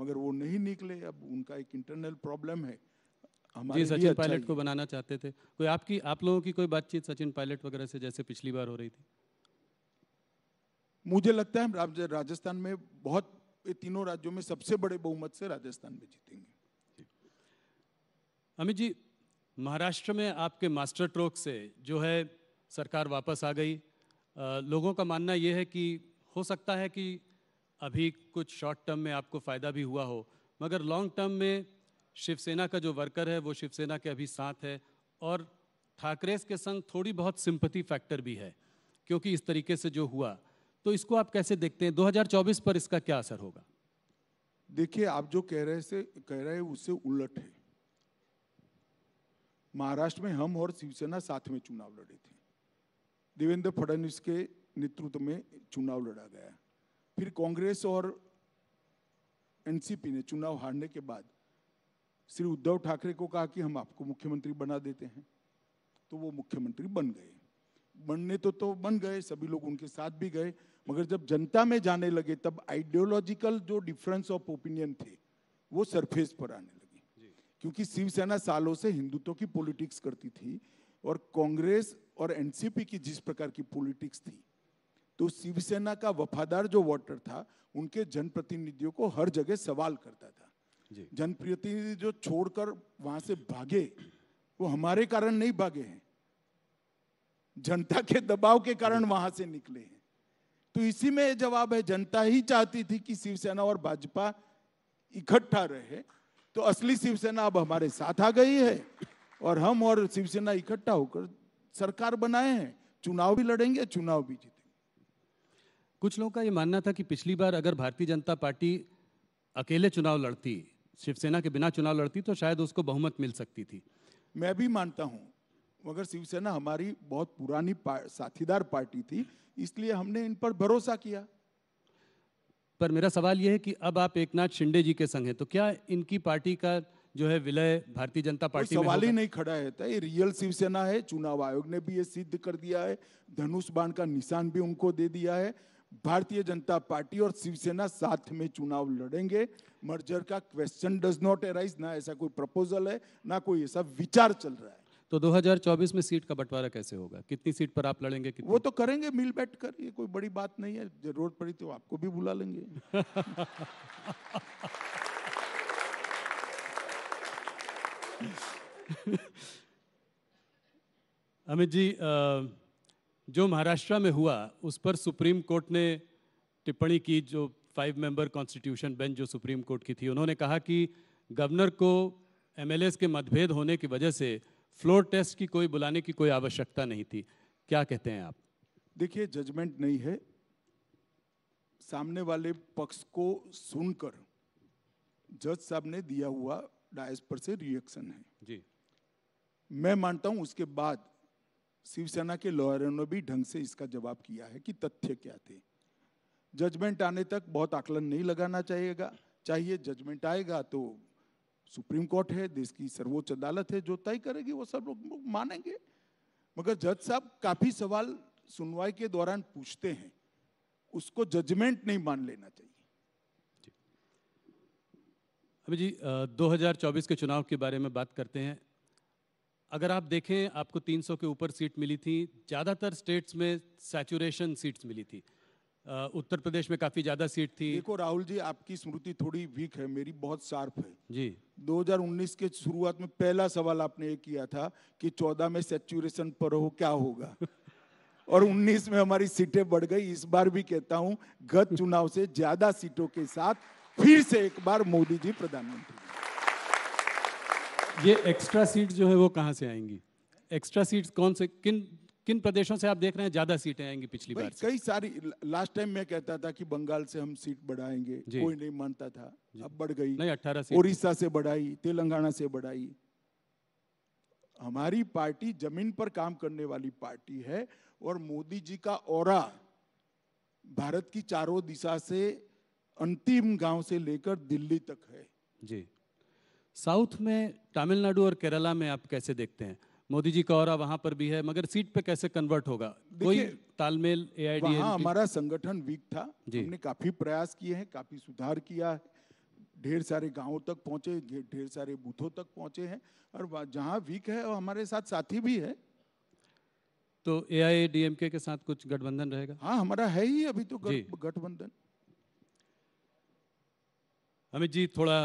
मगर वो नहीं निकले अब उनका एक इंटरनल प्रॉब्लम है जी सचिन अच्छा पायलट को बनाना चाहते थे कोई आपकी आप लोगों की कोई बातचीत सचिन पायलट वगैरह से जैसे पिछली बार हो रही थी मुझे लगता है राजस्थान में बहुत तीनों राज्यों में सबसे बड़े बहुमत से राजस्थान में जीतेंगे अमित जी महाराष्ट्र में आपके मास्टर ट्रोक से जो है सरकार वापस आ गई आ, लोगों का मानना यह है कि हो सकता है कि अभी कुछ शॉर्ट टर्म में आपको फ़ायदा भी हुआ हो मगर लॉन्ग टर्म में शिवसेना का जो वर्कर है वो शिवसेना के अभी साथ है और ठाकरेस के संग थोड़ी बहुत सिंपथी फैक्टर भी है क्योंकि इस तरीके से जो हुआ तो इसको आप कैसे देखते हैं 2024 पर इसका क्या असर होगा देखिए आप जो कह रहे से कह रहे हैं उससे उलट है महाराष्ट्र में हम और शिवसेना साथ में चुनाव लड़े थे देवेंद्र फडणवीस के नेतृत्व में चुनाव लड़ा गया फिर कांग्रेस और एनसीपी ने चुनाव हारने के बाद श्री उद्धव ठाकरे को कहा कि हम आपको मुख्यमंत्री बना देते हैं तो वो मुख्यमंत्री बन गए बनने तो तो बन गए सभी लोग उनके साथ भी गए मगर जब जनता में जाने लगे तब आइडियोलॉजिकल जो डिफरेंस ऑफ ओपिनियन थे वो सरफेस पर आने लगे क्योंकि शिवसेना सालों से हिंदुत्व की पॉलिटिक्स करती थी और कांग्रेस और एनसीपी की जिस प्रकार की पॉलिटिक्स थी तो शिवसेना का वफादार जो वोटर था उनके जनप्रतिनिधियों को हर जगह सवाल करता था जनप्रतिनिधि जो छोड़कर वहां से भागे वो हमारे कारण नहीं भागे हैं जनता के दबाव के कारण वहां से निकले हैं तो इसी में जवाब है जनता ही चाहती थी कि शिवसेना और भाजपा इकट्ठा रहे तो असली शिवसेना अब हमारे साथ आ गई है और हम और शिवसेना इकट्ठा होकर सरकार बनाए हैं चुनाव भी लड़ेंगे चुनाव भी जीतेंगे कुछ लोगों का ये मानना था कि पिछली बार अगर भारतीय जनता पार्टी अकेले चुनाव लड़ती शिवसेना के बिना चुनाव लड़ती तो शायद उसको बहुमत मिल सकती थी मैं भी मानता हूँ मगर शिवसेना हमारी बहुत पुरानी पार, साथीदार पार्टी थी इसलिए हमने इन पर भरोसा किया पर मेरा सवाल यह है कि अब आप एक नाथ शिंदे जी के संग हैं तो क्या इनकी पार्टी का जो है विलय भारतीय जनता पार्टी सवाल ही नहीं खड़ा है तो ये रियल शिवसेना है चुनाव आयोग ने भी ये सिद्ध कर दिया है धनुष बाण का निशान भी उनको दे दिया है भारतीय जनता पार्टी और शिवसेना साथ में चुनाव लड़ेंगे मर्जर का क्वेश्चन डज नॉट एराइज ना ऐसा कोई प्रपोजल है ना कोई ऐसा विचार चल रहा है तो 2024 में सीट का बंटवारा कैसे होगा कितनी सीट पर आप लड़ेंगे कितनी? वो तो करेंगे मिल बैठ कर ये कोई बड़ी बात नहीं है जरूरत पड़ी तो आपको भी बुला लेंगे (laughs) अमित जी जो महाराष्ट्र में हुआ उस पर सुप्रीम कोर्ट ने टिप्पणी की जो फाइव मेंबर कॉन्स्टिट्यूशन बेंच जो सुप्रीम कोर्ट की थी उन्होंने कहा कि गवर्नर को एमएलए के मतभेद होने की वजह से फ्लोर टेस्ट की कोई बुलाने की कोई आवश्यकता नहीं थी क्या कहते हैं आप देखिए जजमेंट नहीं है सामने वाले पक्ष को सुनकर जज साहब ने दिया हुआ डायस पर से रिएक्शन है जी मैं मानता हूं उसके बाद शिवसेना के लॉयरों ने भी ढंग से इसका जवाब किया है कि तथ्य क्या थे जजमेंट आने तक बहुत आकलन नहीं लगाना चाहिएगा चाहिए जजमेंट आएगा तो सुप्रीम कोर्ट है देश की सर्वोच्च अदालत है जो तय करेगी वो सब लोग मानेंगे मगर जज साहब काफी सवाल सुनवाई के दौरान पूछते हैं उसको जजमेंट नहीं मान लेना चाहिए अभी जी 2024 के चुनाव के बारे में बात करते हैं अगर आप देखें आपको 300 के ऊपर सीट मिली थी ज़्यादातर स्टेट्स में सैचुरेशन सीट्स मिली थी उत्तर प्रदेश में काफी ज्यादा सीट थी देखो राहुल जी आपकी स्मृति थोड़ी वीक है मेरी बहुत शार्प है जी 2019 के शुरुआत में पहला सवाल आपने ये किया था कि 14 में सेचुरेशन पर हो क्या होगा (laughs) और 19 में हमारी सीटें बढ़ गई इस बार भी कहता हूँ गत चुनाव से ज्यादा सीटों के साथ फिर से एक बार मोदी जी प्रधानमंत्री ये एक्स्ट्रा सीट जो है वो कहाँ से आएंगी एक्स्ट्रा सीट्स कौन से किन किन प्रदेशों से आप देख रहे हैं ज्यादा सीटें आएंगी पिछली बार कई सारी लास्ट टाइम मैं कहता था कि बंगाल से हम सीट बढ़ाएंगे कोई नहीं मानता था अब बढ़ गई नहीं अठारह उड़ीसा से बढ़ाई तेलंगाना से बढ़ाई हमारी पार्टी जमीन पर काम करने वाली पार्टी है और मोदी जी का और भारत की चारों दिशा से अंतिम गांव से लेकर दिल्ली तक है जी साउथ में तमिलनाडु और केरला में आप कैसे देखते हैं मोदी जी का और वहां पर भी है मगर सीट पे कैसे कन्वर्ट होगा कोई तालमेल हमारा संगठन वीक था हमने काफी प्रयास किए हैं काफी सुधार किया है ढेर सारे गांवों तक पहुंचे ढेर सारे बूथों तक पहुंचे हैं और जहाँ वीक है और हमारे साथ साथी भी है तो ए आई के साथ कुछ गठबंधन रहेगा हाँ हमारा है ही अभी तो गठबंधन अमित जी थोड़ा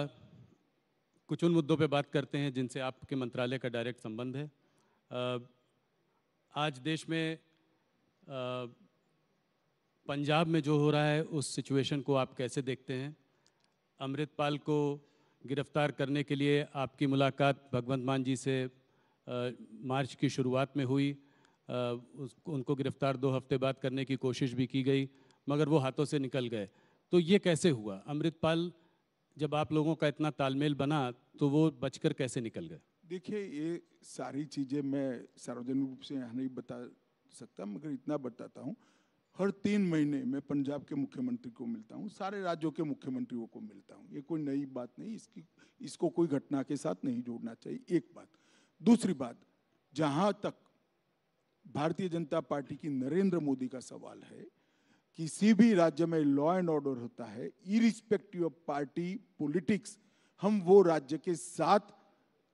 कुछ उन मुद्दों पे बात करते हैं जिनसे आपके मंत्रालय का डायरेक्ट संबंध है आज देश में पंजाब में जो हो रहा है उस सिचुएशन को आप कैसे देखते हैं अमृतपाल को गिरफ्तार करने के लिए आपकी मुलाकात भगवंत मान जी से मार्च की शुरुआत में हुई उस उनको गिरफ्तार दो हफ्ते बाद करने की कोशिश भी की गई मगर वो हाथों से निकल गए तो ये कैसे हुआ अमृतपाल जब आप लोगों का इतना तालमेल बना तो वो बचकर कैसे निकल गए देखिए ये सारी चीज़ें मैं सार्वजनिक रूप से यहाँ नहीं बता सकता मगर इतना बताता हूँ हर तीन महीने में पंजाब के मुख्यमंत्री को मिलता हूँ सारे राज्यों के मुख्यमंत्रियों को मिलता हूँ ये कोई नई बात नहीं इसकी इसको कोई घटना के साथ नहीं जोड़ना चाहिए एक बात दूसरी बात जहाँ तक भारतीय जनता पार्टी की नरेंद्र मोदी का सवाल है किसी भी राज्य में लॉ एंड ऑर्डर होता है इरिस्पेक्टिव ऑफ पार्टी पॉलिटिक्स हम वो राज्य के साथ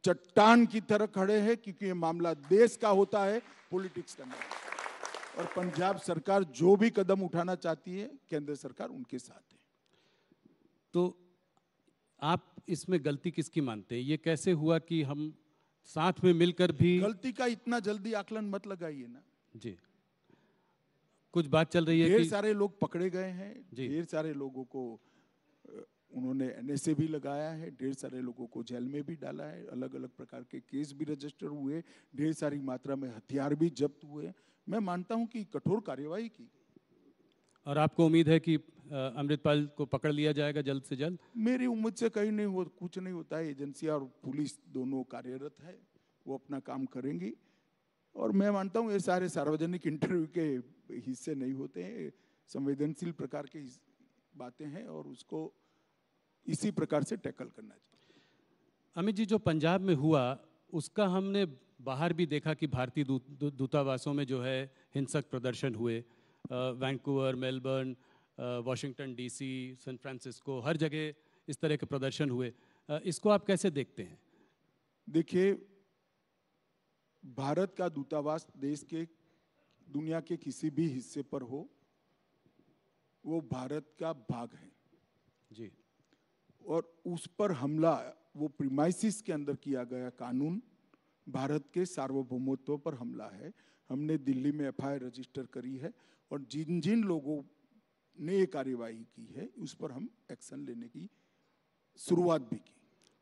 चट्टान की तरह खड़े हैं क्योंकि ये मामला देश का होता है पॉलिटिक्स का नहीं और पंजाब सरकार जो भी कदम उठाना चाहती है केंद्र सरकार उनके साथ है तो आप इसमें गलती किसकी मानते हैं ये कैसे हुआ कि हम साथ में मिलकर भी गलती का इतना जल्दी आकलन मत लगाइए ना जी कुछ बात चल रही है ढेर सारे लोग पकड़े गए हैं ढेर सारे लोगों को उन्होंने एन भी लगाया है ढेर सारे लोगों को जेल में भी डाला है अलग अलग प्रकार के केस भी रजिस्टर हुए ढेर सारी मात्रा में हथियार भी जब्त हुए मैं मानता हूं कि कठोर कार्यवाही की और आपको उम्मीद है कि अमृतपाल को पकड़ लिया जाएगा जल्द से जल्द मेरी उम्मीद से कहीं नहीं हो कुछ नहीं होता है एजेंसियाँ और पुलिस दोनों कार्यरत है वो अपना काम करेंगी और मैं मानता हूँ ये सारे सार्वजनिक (laughs) इंटरव्यू के हिस्से नहीं होते हैं संवेदनशील प्रकार के बातें हैं और उसको इसी प्रकार से टैकल करना चाहिए अमित जी जो पंजाब में हुआ उसका हमने बाहर भी देखा कि भारतीय दूतावासों में जो है हिंसक प्रदर्शन हुए Vancouver Melbourne Washington DC San Francisco हर जगह इस तरह के प्रदर्शन हुए इसको आप कैसे देखते हैं देखिए भारत का दूतावास देश के दुनिया के किसी भी हिस्से पर हो वो भारत का भाग है जी और उस पर हमला वो प्रीमाइसिस के अंदर किया गया कानून भारत के सार्वभौमत्व पर हमला है हमने दिल्ली में एफ रजिस्टर करी है और जिन जिन लोगों ने ये कार्यवाही की है उस पर हम एक्शन लेने की शुरुआत भी की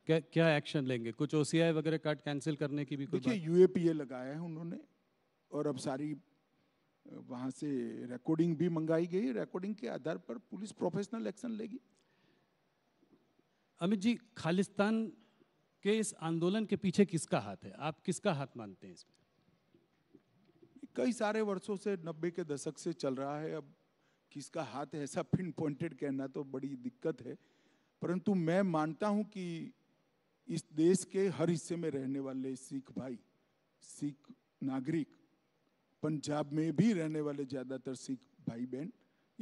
क्या क्या एक्शन लेंगे कुछ ओसीआई वगैरह कार्ड कैंसिल करने की भी देखिए यूएपीए लगाया है उन्होंने और अब सारी वहाँ से रिकॉर्डिंग भी मंगाई गई रिकॉर्डिंग के आधार पर पुलिस प्रोफेशनल एक्शन लेगी अमित जी खालिस्तान के इस आंदोलन के पीछे किसका हाथ है आप किसका हाथ मानते हैं इसमें कई सारे वर्षों से नब्बे के दशक से चल रहा है अब किसका हाथ है ऐसा पिन पॉइंटेड कहना तो बड़ी दिक्कत है परंतु मैं मानता हूं कि इस देश के हर हिस्से में रहने वाले सिख भाई सिख नागरिक पंजाब में भी रहने वाले ज़्यादातर सिख भाई बहन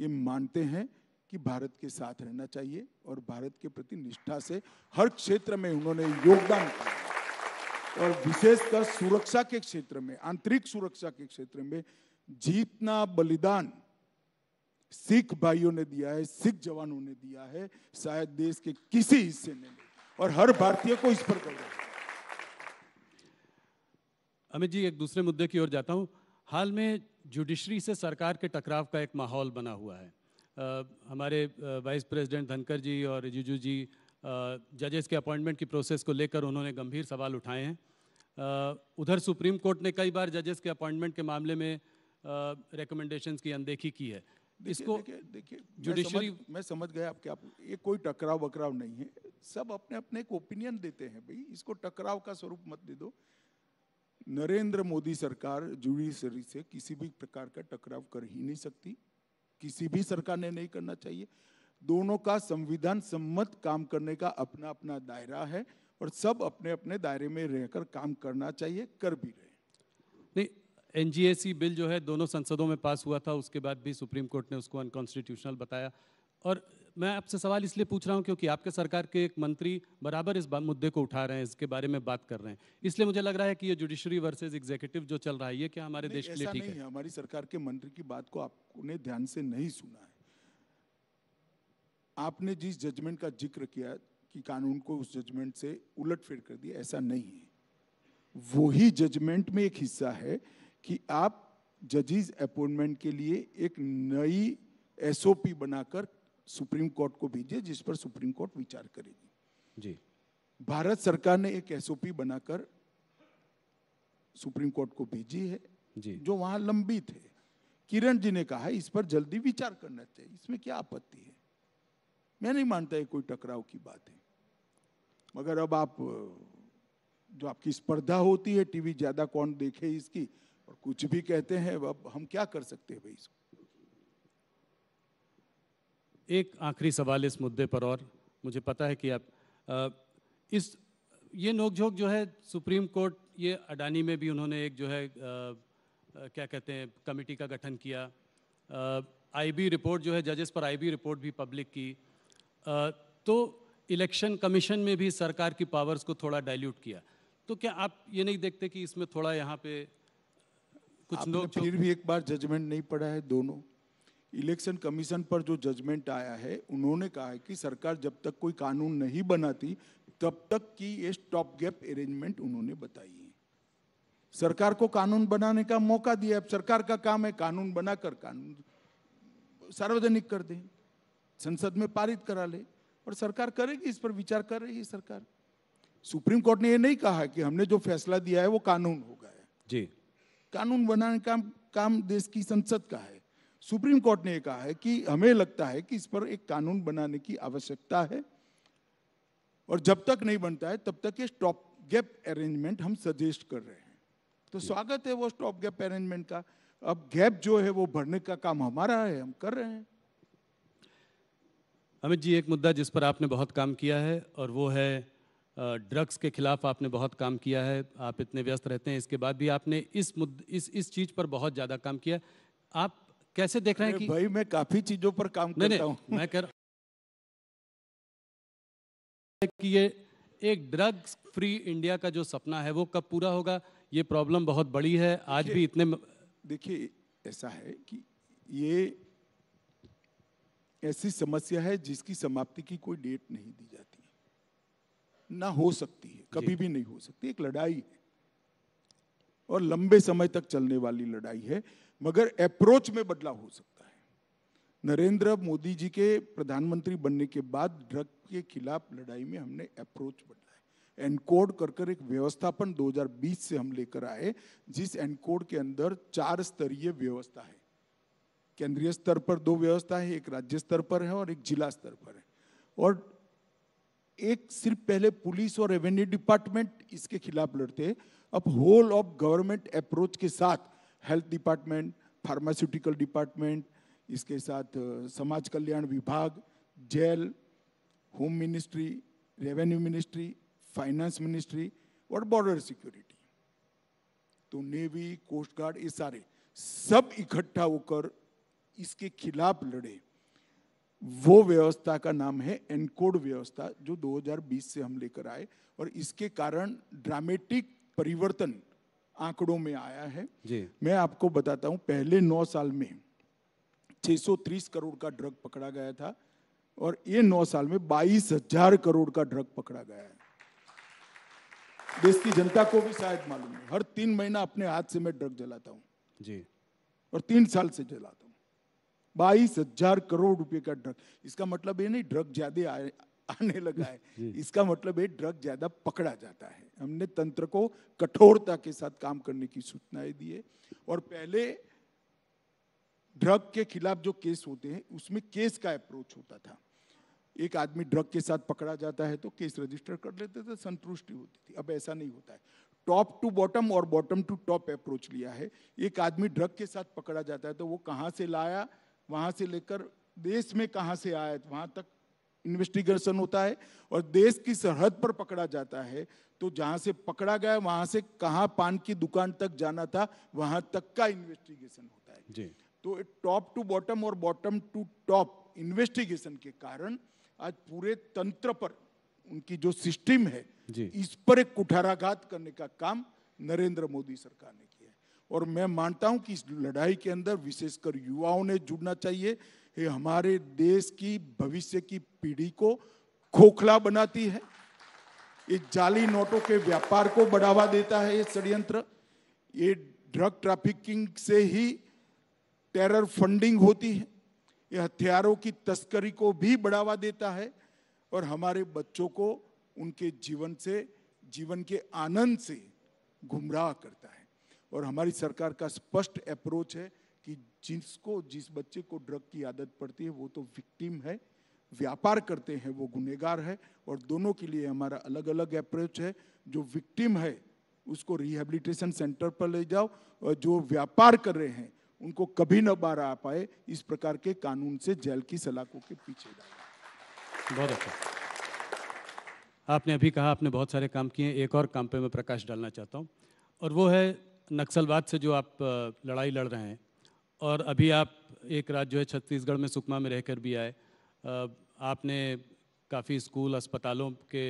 ये मानते हैं कि भारत के साथ रहना चाहिए और भारत के प्रति निष्ठा से हर क्षेत्र में उन्होंने योगदान किया और विशेषकर सुरक्षा के क्षेत्र में आंतरिक सुरक्षा के क्षेत्र में जीतना बलिदान सिख भाइयों ने दिया है सिख जवानों ने दिया है शायद देश के किसी हिस्से ने और हर भारतीय को इस पर गर्व अमित जी एक दूसरे मुद्दे की ओर जाता हूं हाल में जुडिशरी से सरकार के टकराव का एक माहौल बना हुआ है हमारे वाइस प्रेसिडेंट धनकर जी और रिजिजू जी जजेस के अपॉइंटमेंट की प्रोसेस को लेकर उन्होंने गंभीर सवाल उठाए हैं उधर सुप्रीम कोर्ट ने कई बार जजेस के अपॉइंटमेंट के मामले में रिकमेंडेशंस की अनदेखी की है इसको देखिए जुडिशरी मैं, मैं समझ गया आपके आप ये कोई टकराव वकराव नहीं है सब अपने अपने एक ओपिनियन देते हैं भाई इसको टकराव का स्वरूप मत दे दो नरेंद्र मोदी सरकार जुडिशरी से किसी भी प्रकार का टकराव कर ही नहीं सकती किसी भी सरकार ने नहीं करना चाहिए दोनों का संविधान सम्मत काम करने का अपना अपना दायरा है और सब अपने अपने दायरे में रहकर काम करना चाहिए कर भी रहे नहीं एन बिल जो है दोनों संसदों में पास हुआ था उसके बाद भी सुप्रीम कोर्ट ने उसको अनकॉन्स्टिट्यूशनल बताया और मैं आपसे सवाल इसलिए पूछ रहा हूं क्योंकि आपके सरकार के एक मंत्री बराबर इस मुद्दे को उठा रहे हैं इसके बारे में बात कर रहे हैं इसलिए मुझे लग रहा है कि ये जुडिशरी वर्सेज एग्जीक्यूटिव जो चल रहा है ये क्या हमारे देश के लिए ठीक है हमारी सरकार के मंत्री की बात को आपने ध्यान से नहीं सुना है आपने जिस जजमेंट का जिक्र किया कि कानून को उस जजमेंट से उलट कर दिया ऐसा नहीं है वो जजमेंट में एक हिस्सा है कि आप जजिस अपॉइंटमेंट के लिए एक नई एसओपी बनाकर सुप्रीम कोर्ट को भेजिए जिस पर सुप्रीम कोर्ट विचार करेगी जी भारत सरकार ने एक एसओपी बनाकर सुप्रीम कोर्ट को भेजी है जी जो वहां लंबित है किरण जी ने कहा इस पर जल्दी विचार करना चाहिए इसमें क्या आपत्ति है मैं नहीं मानता ये कोई टकराव की बात है मगर अब आप जो आपकी स्पर्धा होती है टीवी ज्यादा कौन देखे इसकी और कुछ भी कहते हैं अब हम क्या कर सकते हैं भाई इसको एक आखिरी सवाल इस मुद्दे पर और मुझे पता है कि आप आ, इस ये नोकझोंक जो है सुप्रीम कोर्ट ये अडानी में भी उन्होंने एक जो है आ, क्या कहते हैं कमेटी का गठन किया आईबी रिपोर्ट जो है जजेस पर आईबी रिपोर्ट भी पब्लिक की आ, तो इलेक्शन कमीशन में भी सरकार की पावर्स को थोड़ा डाइल्यूट किया तो क्या आप ये नहीं देखते कि इसमें थोड़ा यहाँ पे कुछ लोग फिर भी एक बार जजमेंट नहीं पड़ा है दोनों इलेक्शन कमीशन पर जो जजमेंट आया है उन्होंने कहा है कि सरकार जब तक कोई कानून नहीं बनाती तब तक की ये स्टॉप गैप अरेंजमेंट उन्होंने बताई है सरकार को कानून बनाने का मौका दिया है सरकार का काम है कानून बनाकर कानून सार्वजनिक कर दें संसद में पारित करा ले और सरकार करेगी इस पर विचार कर रही है सरकार सुप्रीम कोर्ट ने यह नहीं कहा कि हमने जो फैसला दिया है वो कानून होगा जी कानून बनाने का काम देश की संसद का है सुप्रीम कोर्ट ने कहा है कि हमें लगता है कि इस पर एक कानून बनाने की आवश्यकता है और जब तक नहीं बनता है तब तक ये स्टॉप गैप अरेंजमेंट हम सजेस्ट कर रहे हैं तो स्वागत है वो स्टॉप गैप अरेंजमेंट का अब गैप जो है वो भरने का काम हमारा है हम कर रहे हैं अमित जी एक मुद्दा जिस पर आपने बहुत काम किया है और वो है ड्रग्स के खिलाफ आपने बहुत काम किया है आप इतने व्यस्त रहते हैं इसके बाद भी आपने इस मुद्द इस इस चीज़ पर बहुत ज़्यादा काम किया आप कैसे देख रहे हैं कि भाई मैं काफी चीजों पर काम करता हूं मैं कर कि ये एक ड्रग्स फ्री इंडिया का जो सपना है वो कब पूरा होगा ये प्रॉब्लम बहुत बड़ी है आज भी इतने देखिए ऐसा है कि ये ऐसी समस्या है जिसकी समाप्ति की कोई डेट नहीं दी जाती है ना हो सकती है कभी भी नहीं हो सकती एक लड़ाई है और लंबे समय तक चलने वाली लड़ाई है मगर अप्रोच में बदलाव हो सकता है नरेंद्र मोदी जी के प्रधानमंत्री बनने के बाद ड्रग के खिलाफ लड़ाई में हमने अप्रोच बदला है एनकोड कर कर एक व्यवस्थापन 2020 से हम लेकर आए जिस एनकोड के अंदर चार स्तरीय व्यवस्था है केंद्रीय स्तर पर दो व्यवस्था है एक राज्य स्तर पर है और एक जिला स्तर पर है और एक सिर्फ पहले पुलिस और रेवेन्यू डिपार्टमेंट इसके खिलाफ लड़ते अब होल ऑफ गवर्नमेंट अप्रोच के साथ हेल्थ डिपार्टमेंट फार्मास्यूटिकल डिपार्टमेंट इसके साथ समाज कल्याण विभाग jail home ministry revenue ministry finance ministry और बॉर्डर सिक्योरिटी तो नेवी कोस्ट गार्ड ये सारे सब इकट्ठा होकर इसके खिलाफ लड़े वो व्यवस्था का नाम है एनकोड व्यवस्था जो 2020 से हम लेकर आए और इसके कारण ड्रामेटिक परिवर्तन आंकड़ों में आया है जी मैं आपको बताता हूँ पहले नौ साल में 630 करोड़ का ड्रग पकड़ा गया था और ये नौ साल में बाईस हजार करोड़ का ड्रग पकड़ा गया है देश की जनता को भी शायद मालूम है हर तीन महीना अपने हाथ से मैं ड्रग जलाता हूँ जी और तीन साल से जलाता हूँ बाईस हजार करोड़ रुपए का ड्रग इसका मतलब ये नहीं ड्रग ज्यादा आने लगा है इसका मतलब है ड्रग ज्यादा पकड़ा जाता है हमने तंत्र को कठोरता के साथ काम करने की सूचनाएं दी है और पहले ड्रग के खिलाफ जो केस होते हैं उसमें केस का अप्रोच होता था एक आदमी ड्रग के साथ पकड़ा जाता है तो केस रजिस्टर कर लेते थे संतुष्टि होती थी अब ऐसा नहीं होता है टॉप टू बॉटम और बॉटम टू टॉप अप्रोच लिया है एक आदमी ड्रग के साथ पकड़ा जाता है तो वो कहाँ से लाया वहाँ से लेकर देश में कहाँ से आया वहाँ तक इन्वेस्टिगेशन होता है और देश की सरहद पर पकड़ा जाता है तो जहां से पकड़ा गया वहां से कहाँ पान की दुकान तक जाना था वहां तक का इन्वेस्टिगेशन होता है जी तो टॉप टू बॉटम और बॉटम टू टॉप इन्वेस्टिगेशन के कारण आज पूरे तंत्र पर उनकी जो सिस्टम है जी। इस पर एक कुठाराघात करने का काम नरेंद्र मोदी सरकार ने किया है और मैं मानता हूं कि इस लड़ाई के अंदर विशेषकर युवाओं ने जुड़ना चाहिए ये हमारे देश की भविष्य की पीढ़ी को खोखला बनाती है ये जाली नोटों के व्यापार को बढ़ावा देता है ये षड्यंत्र ये ड्रग ट्रैफिकिंग से ही टेरर फंडिंग होती है ये हथियारों की तस्करी को भी बढ़ावा देता है और हमारे बच्चों को उनके जीवन से जीवन के आनंद से गुमराह करता है और हमारी सरकार का स्पष्ट अप्रोच है जिसको जिस बच्चे को ड्रग की आदत पड़ती है वो तो विक्टिम है व्यापार करते हैं वो गुनेगार है और दोनों के लिए हमारा अलग अलग अप्रोच है जो विक्टिम है उसको रिहेबिलिटेशन सेंटर पर ले जाओ और जो व्यापार कर रहे हैं उनको कभी न बार आ पाए इस प्रकार के कानून से जेल की सलाखों के पीछे बहुत अच्छा आपने अभी कहा आपने बहुत सारे काम किए एक और काम पे मैं प्रकाश डालना चाहता हूँ और वो है नक्सलवाद से जो आप लड़ाई लड़ रहे हैं और अभी आप एक राज्य जो है छत्तीसगढ़ में सुकमा में रहकर भी आए आपने काफ़ी स्कूल अस्पतालों के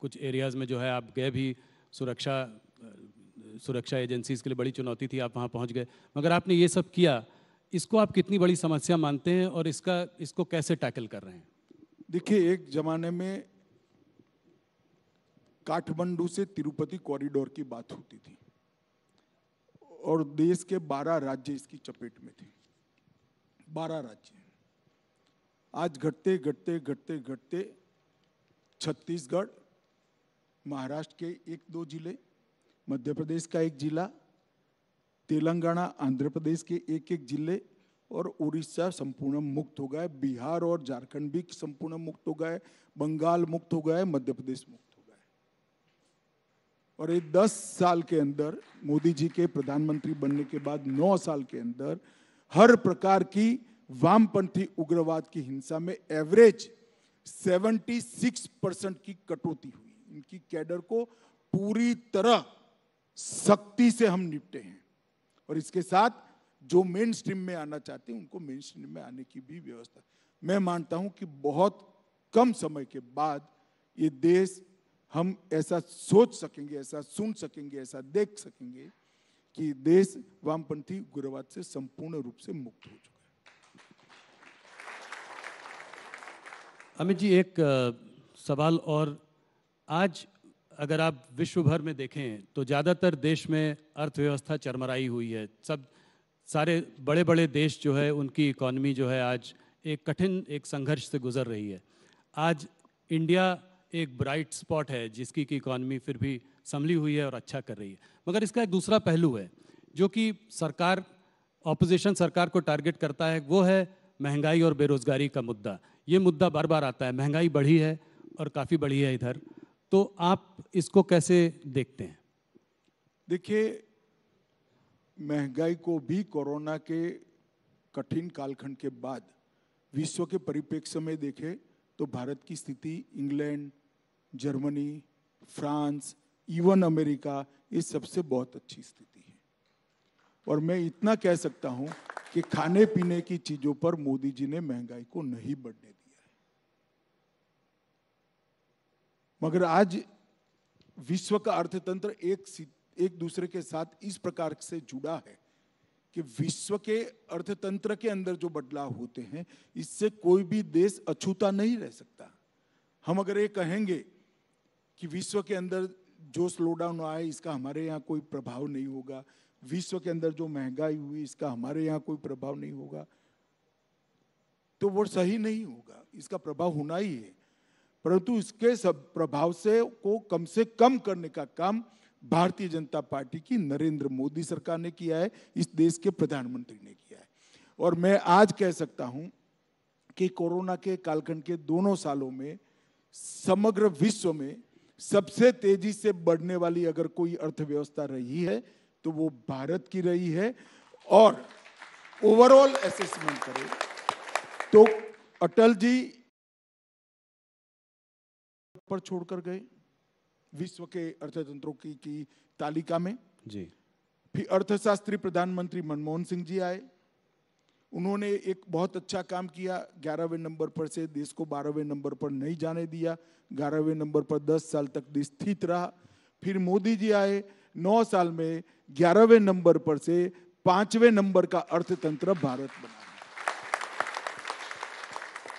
कुछ एरियाज़ में जो है आप गए भी सुरक्षा सुरक्षा एजेंसीज़ के लिए बड़ी चुनौती थी आप वहाँ पहुँच गए मगर आपने ये सब किया इसको आप कितनी बड़ी समस्या मानते हैं और इसका इसको कैसे टैकल कर रहे हैं देखिए एक ज़माने में काठमांडू से तिरुपति कॉरिडोर की बात होती थी और देश के 12 राज्य इसकी चपेट में थे 12 राज्य आज घटते घटते घटते घटते छत्तीसगढ़ महाराष्ट्र के एक दो जिले मध्य प्रदेश का एक जिला तेलंगाना आंध्र प्रदेश के एक एक जिले और उड़ीसा संपूर्ण मुक्त हो गए बिहार और झारखंड भी संपूर्ण मुक्त हो गए बंगाल मुक्त हो गए मध्य प्रदेश मुक्त और ये दस साल के अंदर मोदी जी के प्रधानमंत्री बनने के बाद नौ साल के अंदर हर प्रकार की वामपंथी उग्रवाद की हिंसा में एवरेज 76 परसेंट की कटौती हुई इनकी कैडर को पूरी तरह सख्ती से हम निपटे हैं और इसके साथ जो मेन स्ट्रीम में आना चाहते हैं उनको मेन स्ट्रीम में आने की भी व्यवस्था मैं मानता हूं कि बहुत कम समय के बाद ये देश हम ऐसा सोच सकेंगे ऐसा सुन सकेंगे ऐसा देख सकेंगे कि देश वामपंथी गुरुवाद से संपूर्ण रूप से मुक्त हो चुका है अमित जी एक सवाल और आज अगर आप विश्व भर में देखें तो ज़्यादातर देश में अर्थव्यवस्था चरमराई हुई है सब सारे बड़े बड़े देश जो है उनकी इकोनॉमी जो है आज एक कठिन एक संघर्ष से गुजर रही है आज इंडिया एक ब्राइट स्पॉट है जिसकी की इकॉनमी फिर भी संभली हुई है और अच्छा कर रही है मगर इसका एक दूसरा पहलू है जो कि सरकार ऑपोजिशन सरकार को टारगेट करता है वो है महंगाई और बेरोज़गारी का मुद्दा ये मुद्दा बार बार आता है महंगाई बढ़ी है और काफ़ी बढ़ी है इधर तो आप इसको कैसे देखते हैं देखिए महंगाई को भी कोरोना के कठिन कालखंड के बाद विश्व के परिप्रेक्ष्य में देखें तो भारत की स्थिति England Germany France even America इस सबसे बहुत अच्छी स्थिति है और मैं इतना कह सकता हूं कि खाने पीने की चीजों पर मोदी जी ने महंगाई को नहीं बढ़ने दिया है मगर आज विश्व का अर्थतंत्र एक एक दूसरे के साथ इस प्रकार से जुड़ा है कि विश्व के अर्थतंत्र के अंदर जो बदलाव होते हैं इससे कोई भी देश अछूता नहीं रह सकता हम अगर ये कहेंगे कि विश्व के अंदर जो स्लो डाउन आए इसका हमारे यहाँ कोई प्रभाव नहीं होगा विश्व के अंदर जो महंगाई हुई इसका हमारे यहाँ कोई प्रभाव नहीं होगा तो वो सही नहीं होगा इसका प्रभाव होना ही है परंतु इसके सब प्रभाव से को कम से कम करने का काम भारतीय जनता पार्टी की नरेंद्र मोदी सरकार ने किया है इस देश के प्रधानमंत्री ने किया है और मैं आज कह सकता हूं कि कोरोना के कालखंड के दोनों सालों में समग्र विश्व में सबसे तेजी से बढ़ने वाली अगर कोई अर्थव्यवस्था रही है तो वो भारत की रही है और ओवरऑल असेसमेंट करें तो अटल जी पर छोड़कर गए विश्व के अर्थतंत्रों की, की तालिका में जी फिर अर्थशास्त्री प्रधानमंत्री मनमोहन सिंह जी आए उन्होंने एक बहुत अच्छा काम किया ग्यारहवें नंबर पर से देश को बारहवें नंबर पर नहीं जाने दिया ग्यारहवें नंबर पर दस साल तक देश स्थित रहा फिर मोदी जी आए नौ साल में ग्यारहवें नंबर पर से पांचवें नंबर का अर्थतंत्र भारत बना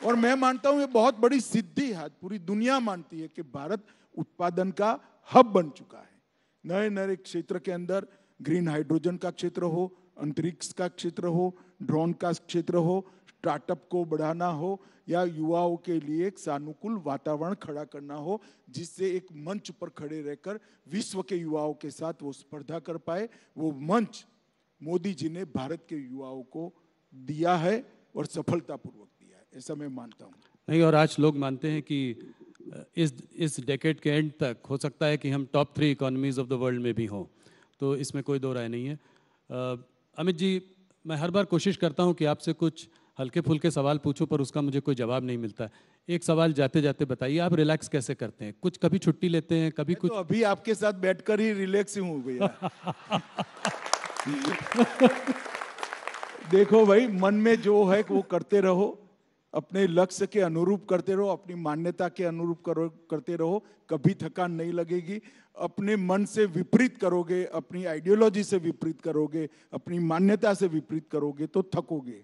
और मैं मानता हूं ये बहुत बड़ी सिद्धि है पूरी दुनिया मानती है कि भारत उत्पादन का हब बन चुका है नए नए क्षेत्र के अंदर ग्रीन हाइड्रोजन का क्षेत्र हो अंतरिक्ष का क्षेत्र हो ड्रोन का क्षेत्र हो स्टार्टअप को बढ़ाना हो या युवाओं के लिए एक सानुकूल वातावरण खड़ा करना हो जिससे एक मंच पर खड़े रहकर विश्व के युवाओं के साथ वो स्पर्धा कर पाए वो मंच मोदी जी ने भारत के युवाओं को दिया है और सफलतापूर्वक दिया है ऐसा मैं मानता हूँ नहीं और आज लोग मानते हैं कि इस इस डेकेड के एंड तक हो सकता है कि हम top three economies of the world में भी हों तो इसमें कोई दो राय नहीं है अमित जी मैं हर बार कोशिश करता हूं कि आपसे कुछ हल्के फुल्के सवाल पूछूं पर उसका मुझे कोई जवाब नहीं मिलता एक सवाल जाते जाते बताइए आप रिलैक्स कैसे करते हैं कुछ कभी छुट्टी लेते हैं कभी तो कुछ तो अभी आपके साथ बैठकर ही रिलैक्स हूँ भैया (laughs) देखो भाई मन में जो है वो करते रहो अपने लक्ष्य के अनुरूप करते रहो अपनी मान्यता के अनुरूप करो करते रहो कभी थकान नहीं लगेगी अपने मन से विपरीत करोगे अपनी आइडियोलॉजी से विपरीत करोगे अपनी मान्यता से विपरीत करोगे तो थकोगे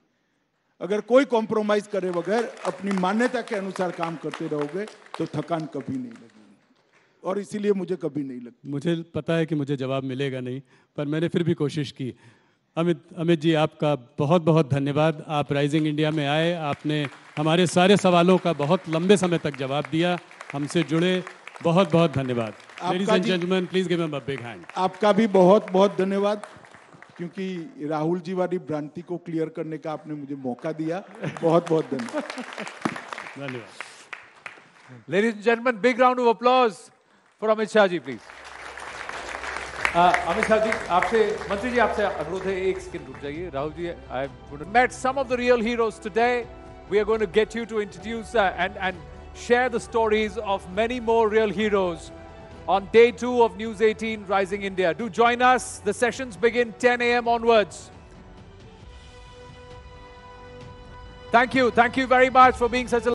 अगर कोई कॉम्प्रोमाइज करे बगैर अपनी मान्यता के अनुसार काम करते रहोगे तो थकान कभी नहीं लगेगी और इसीलिए मुझे कभी नहीं लगता मुझे पता है कि मुझे जवाब मिलेगा नहीं पर मैंने फिर भी कोशिश की अमित अमित जी आपका बहुत बहुत धन्यवाद आप राइजिंग इंडिया में आए आपने हमारे सारे सवालों का बहुत लंबे समय तक जवाब दिया हमसे जुड़े बहुत बहुत धन्यवाद please give him big hand आपका भी बहुत बहुत धन्यवाद क्योंकि राहुल जी वाली भ्रांति को क्लियर करने का आपने मुझे मौका दिया बहुत बहुत धन्यवाद धन्यवाद ladies and gentleman big round of applause for Amit Shah ji please Amit Shah ji आपसे मंत्री जी आपसे अनुरोध है एक सेकंड रुक जाइए Rahul ji I met some of the real heroes today we are going to get you to introduce uh, and, and share the stories of many more real heroes on day two of News 18 Rising India. Do join us. The sessions begin 10 a.m. onwards. Thank you. Thank you very much for being such a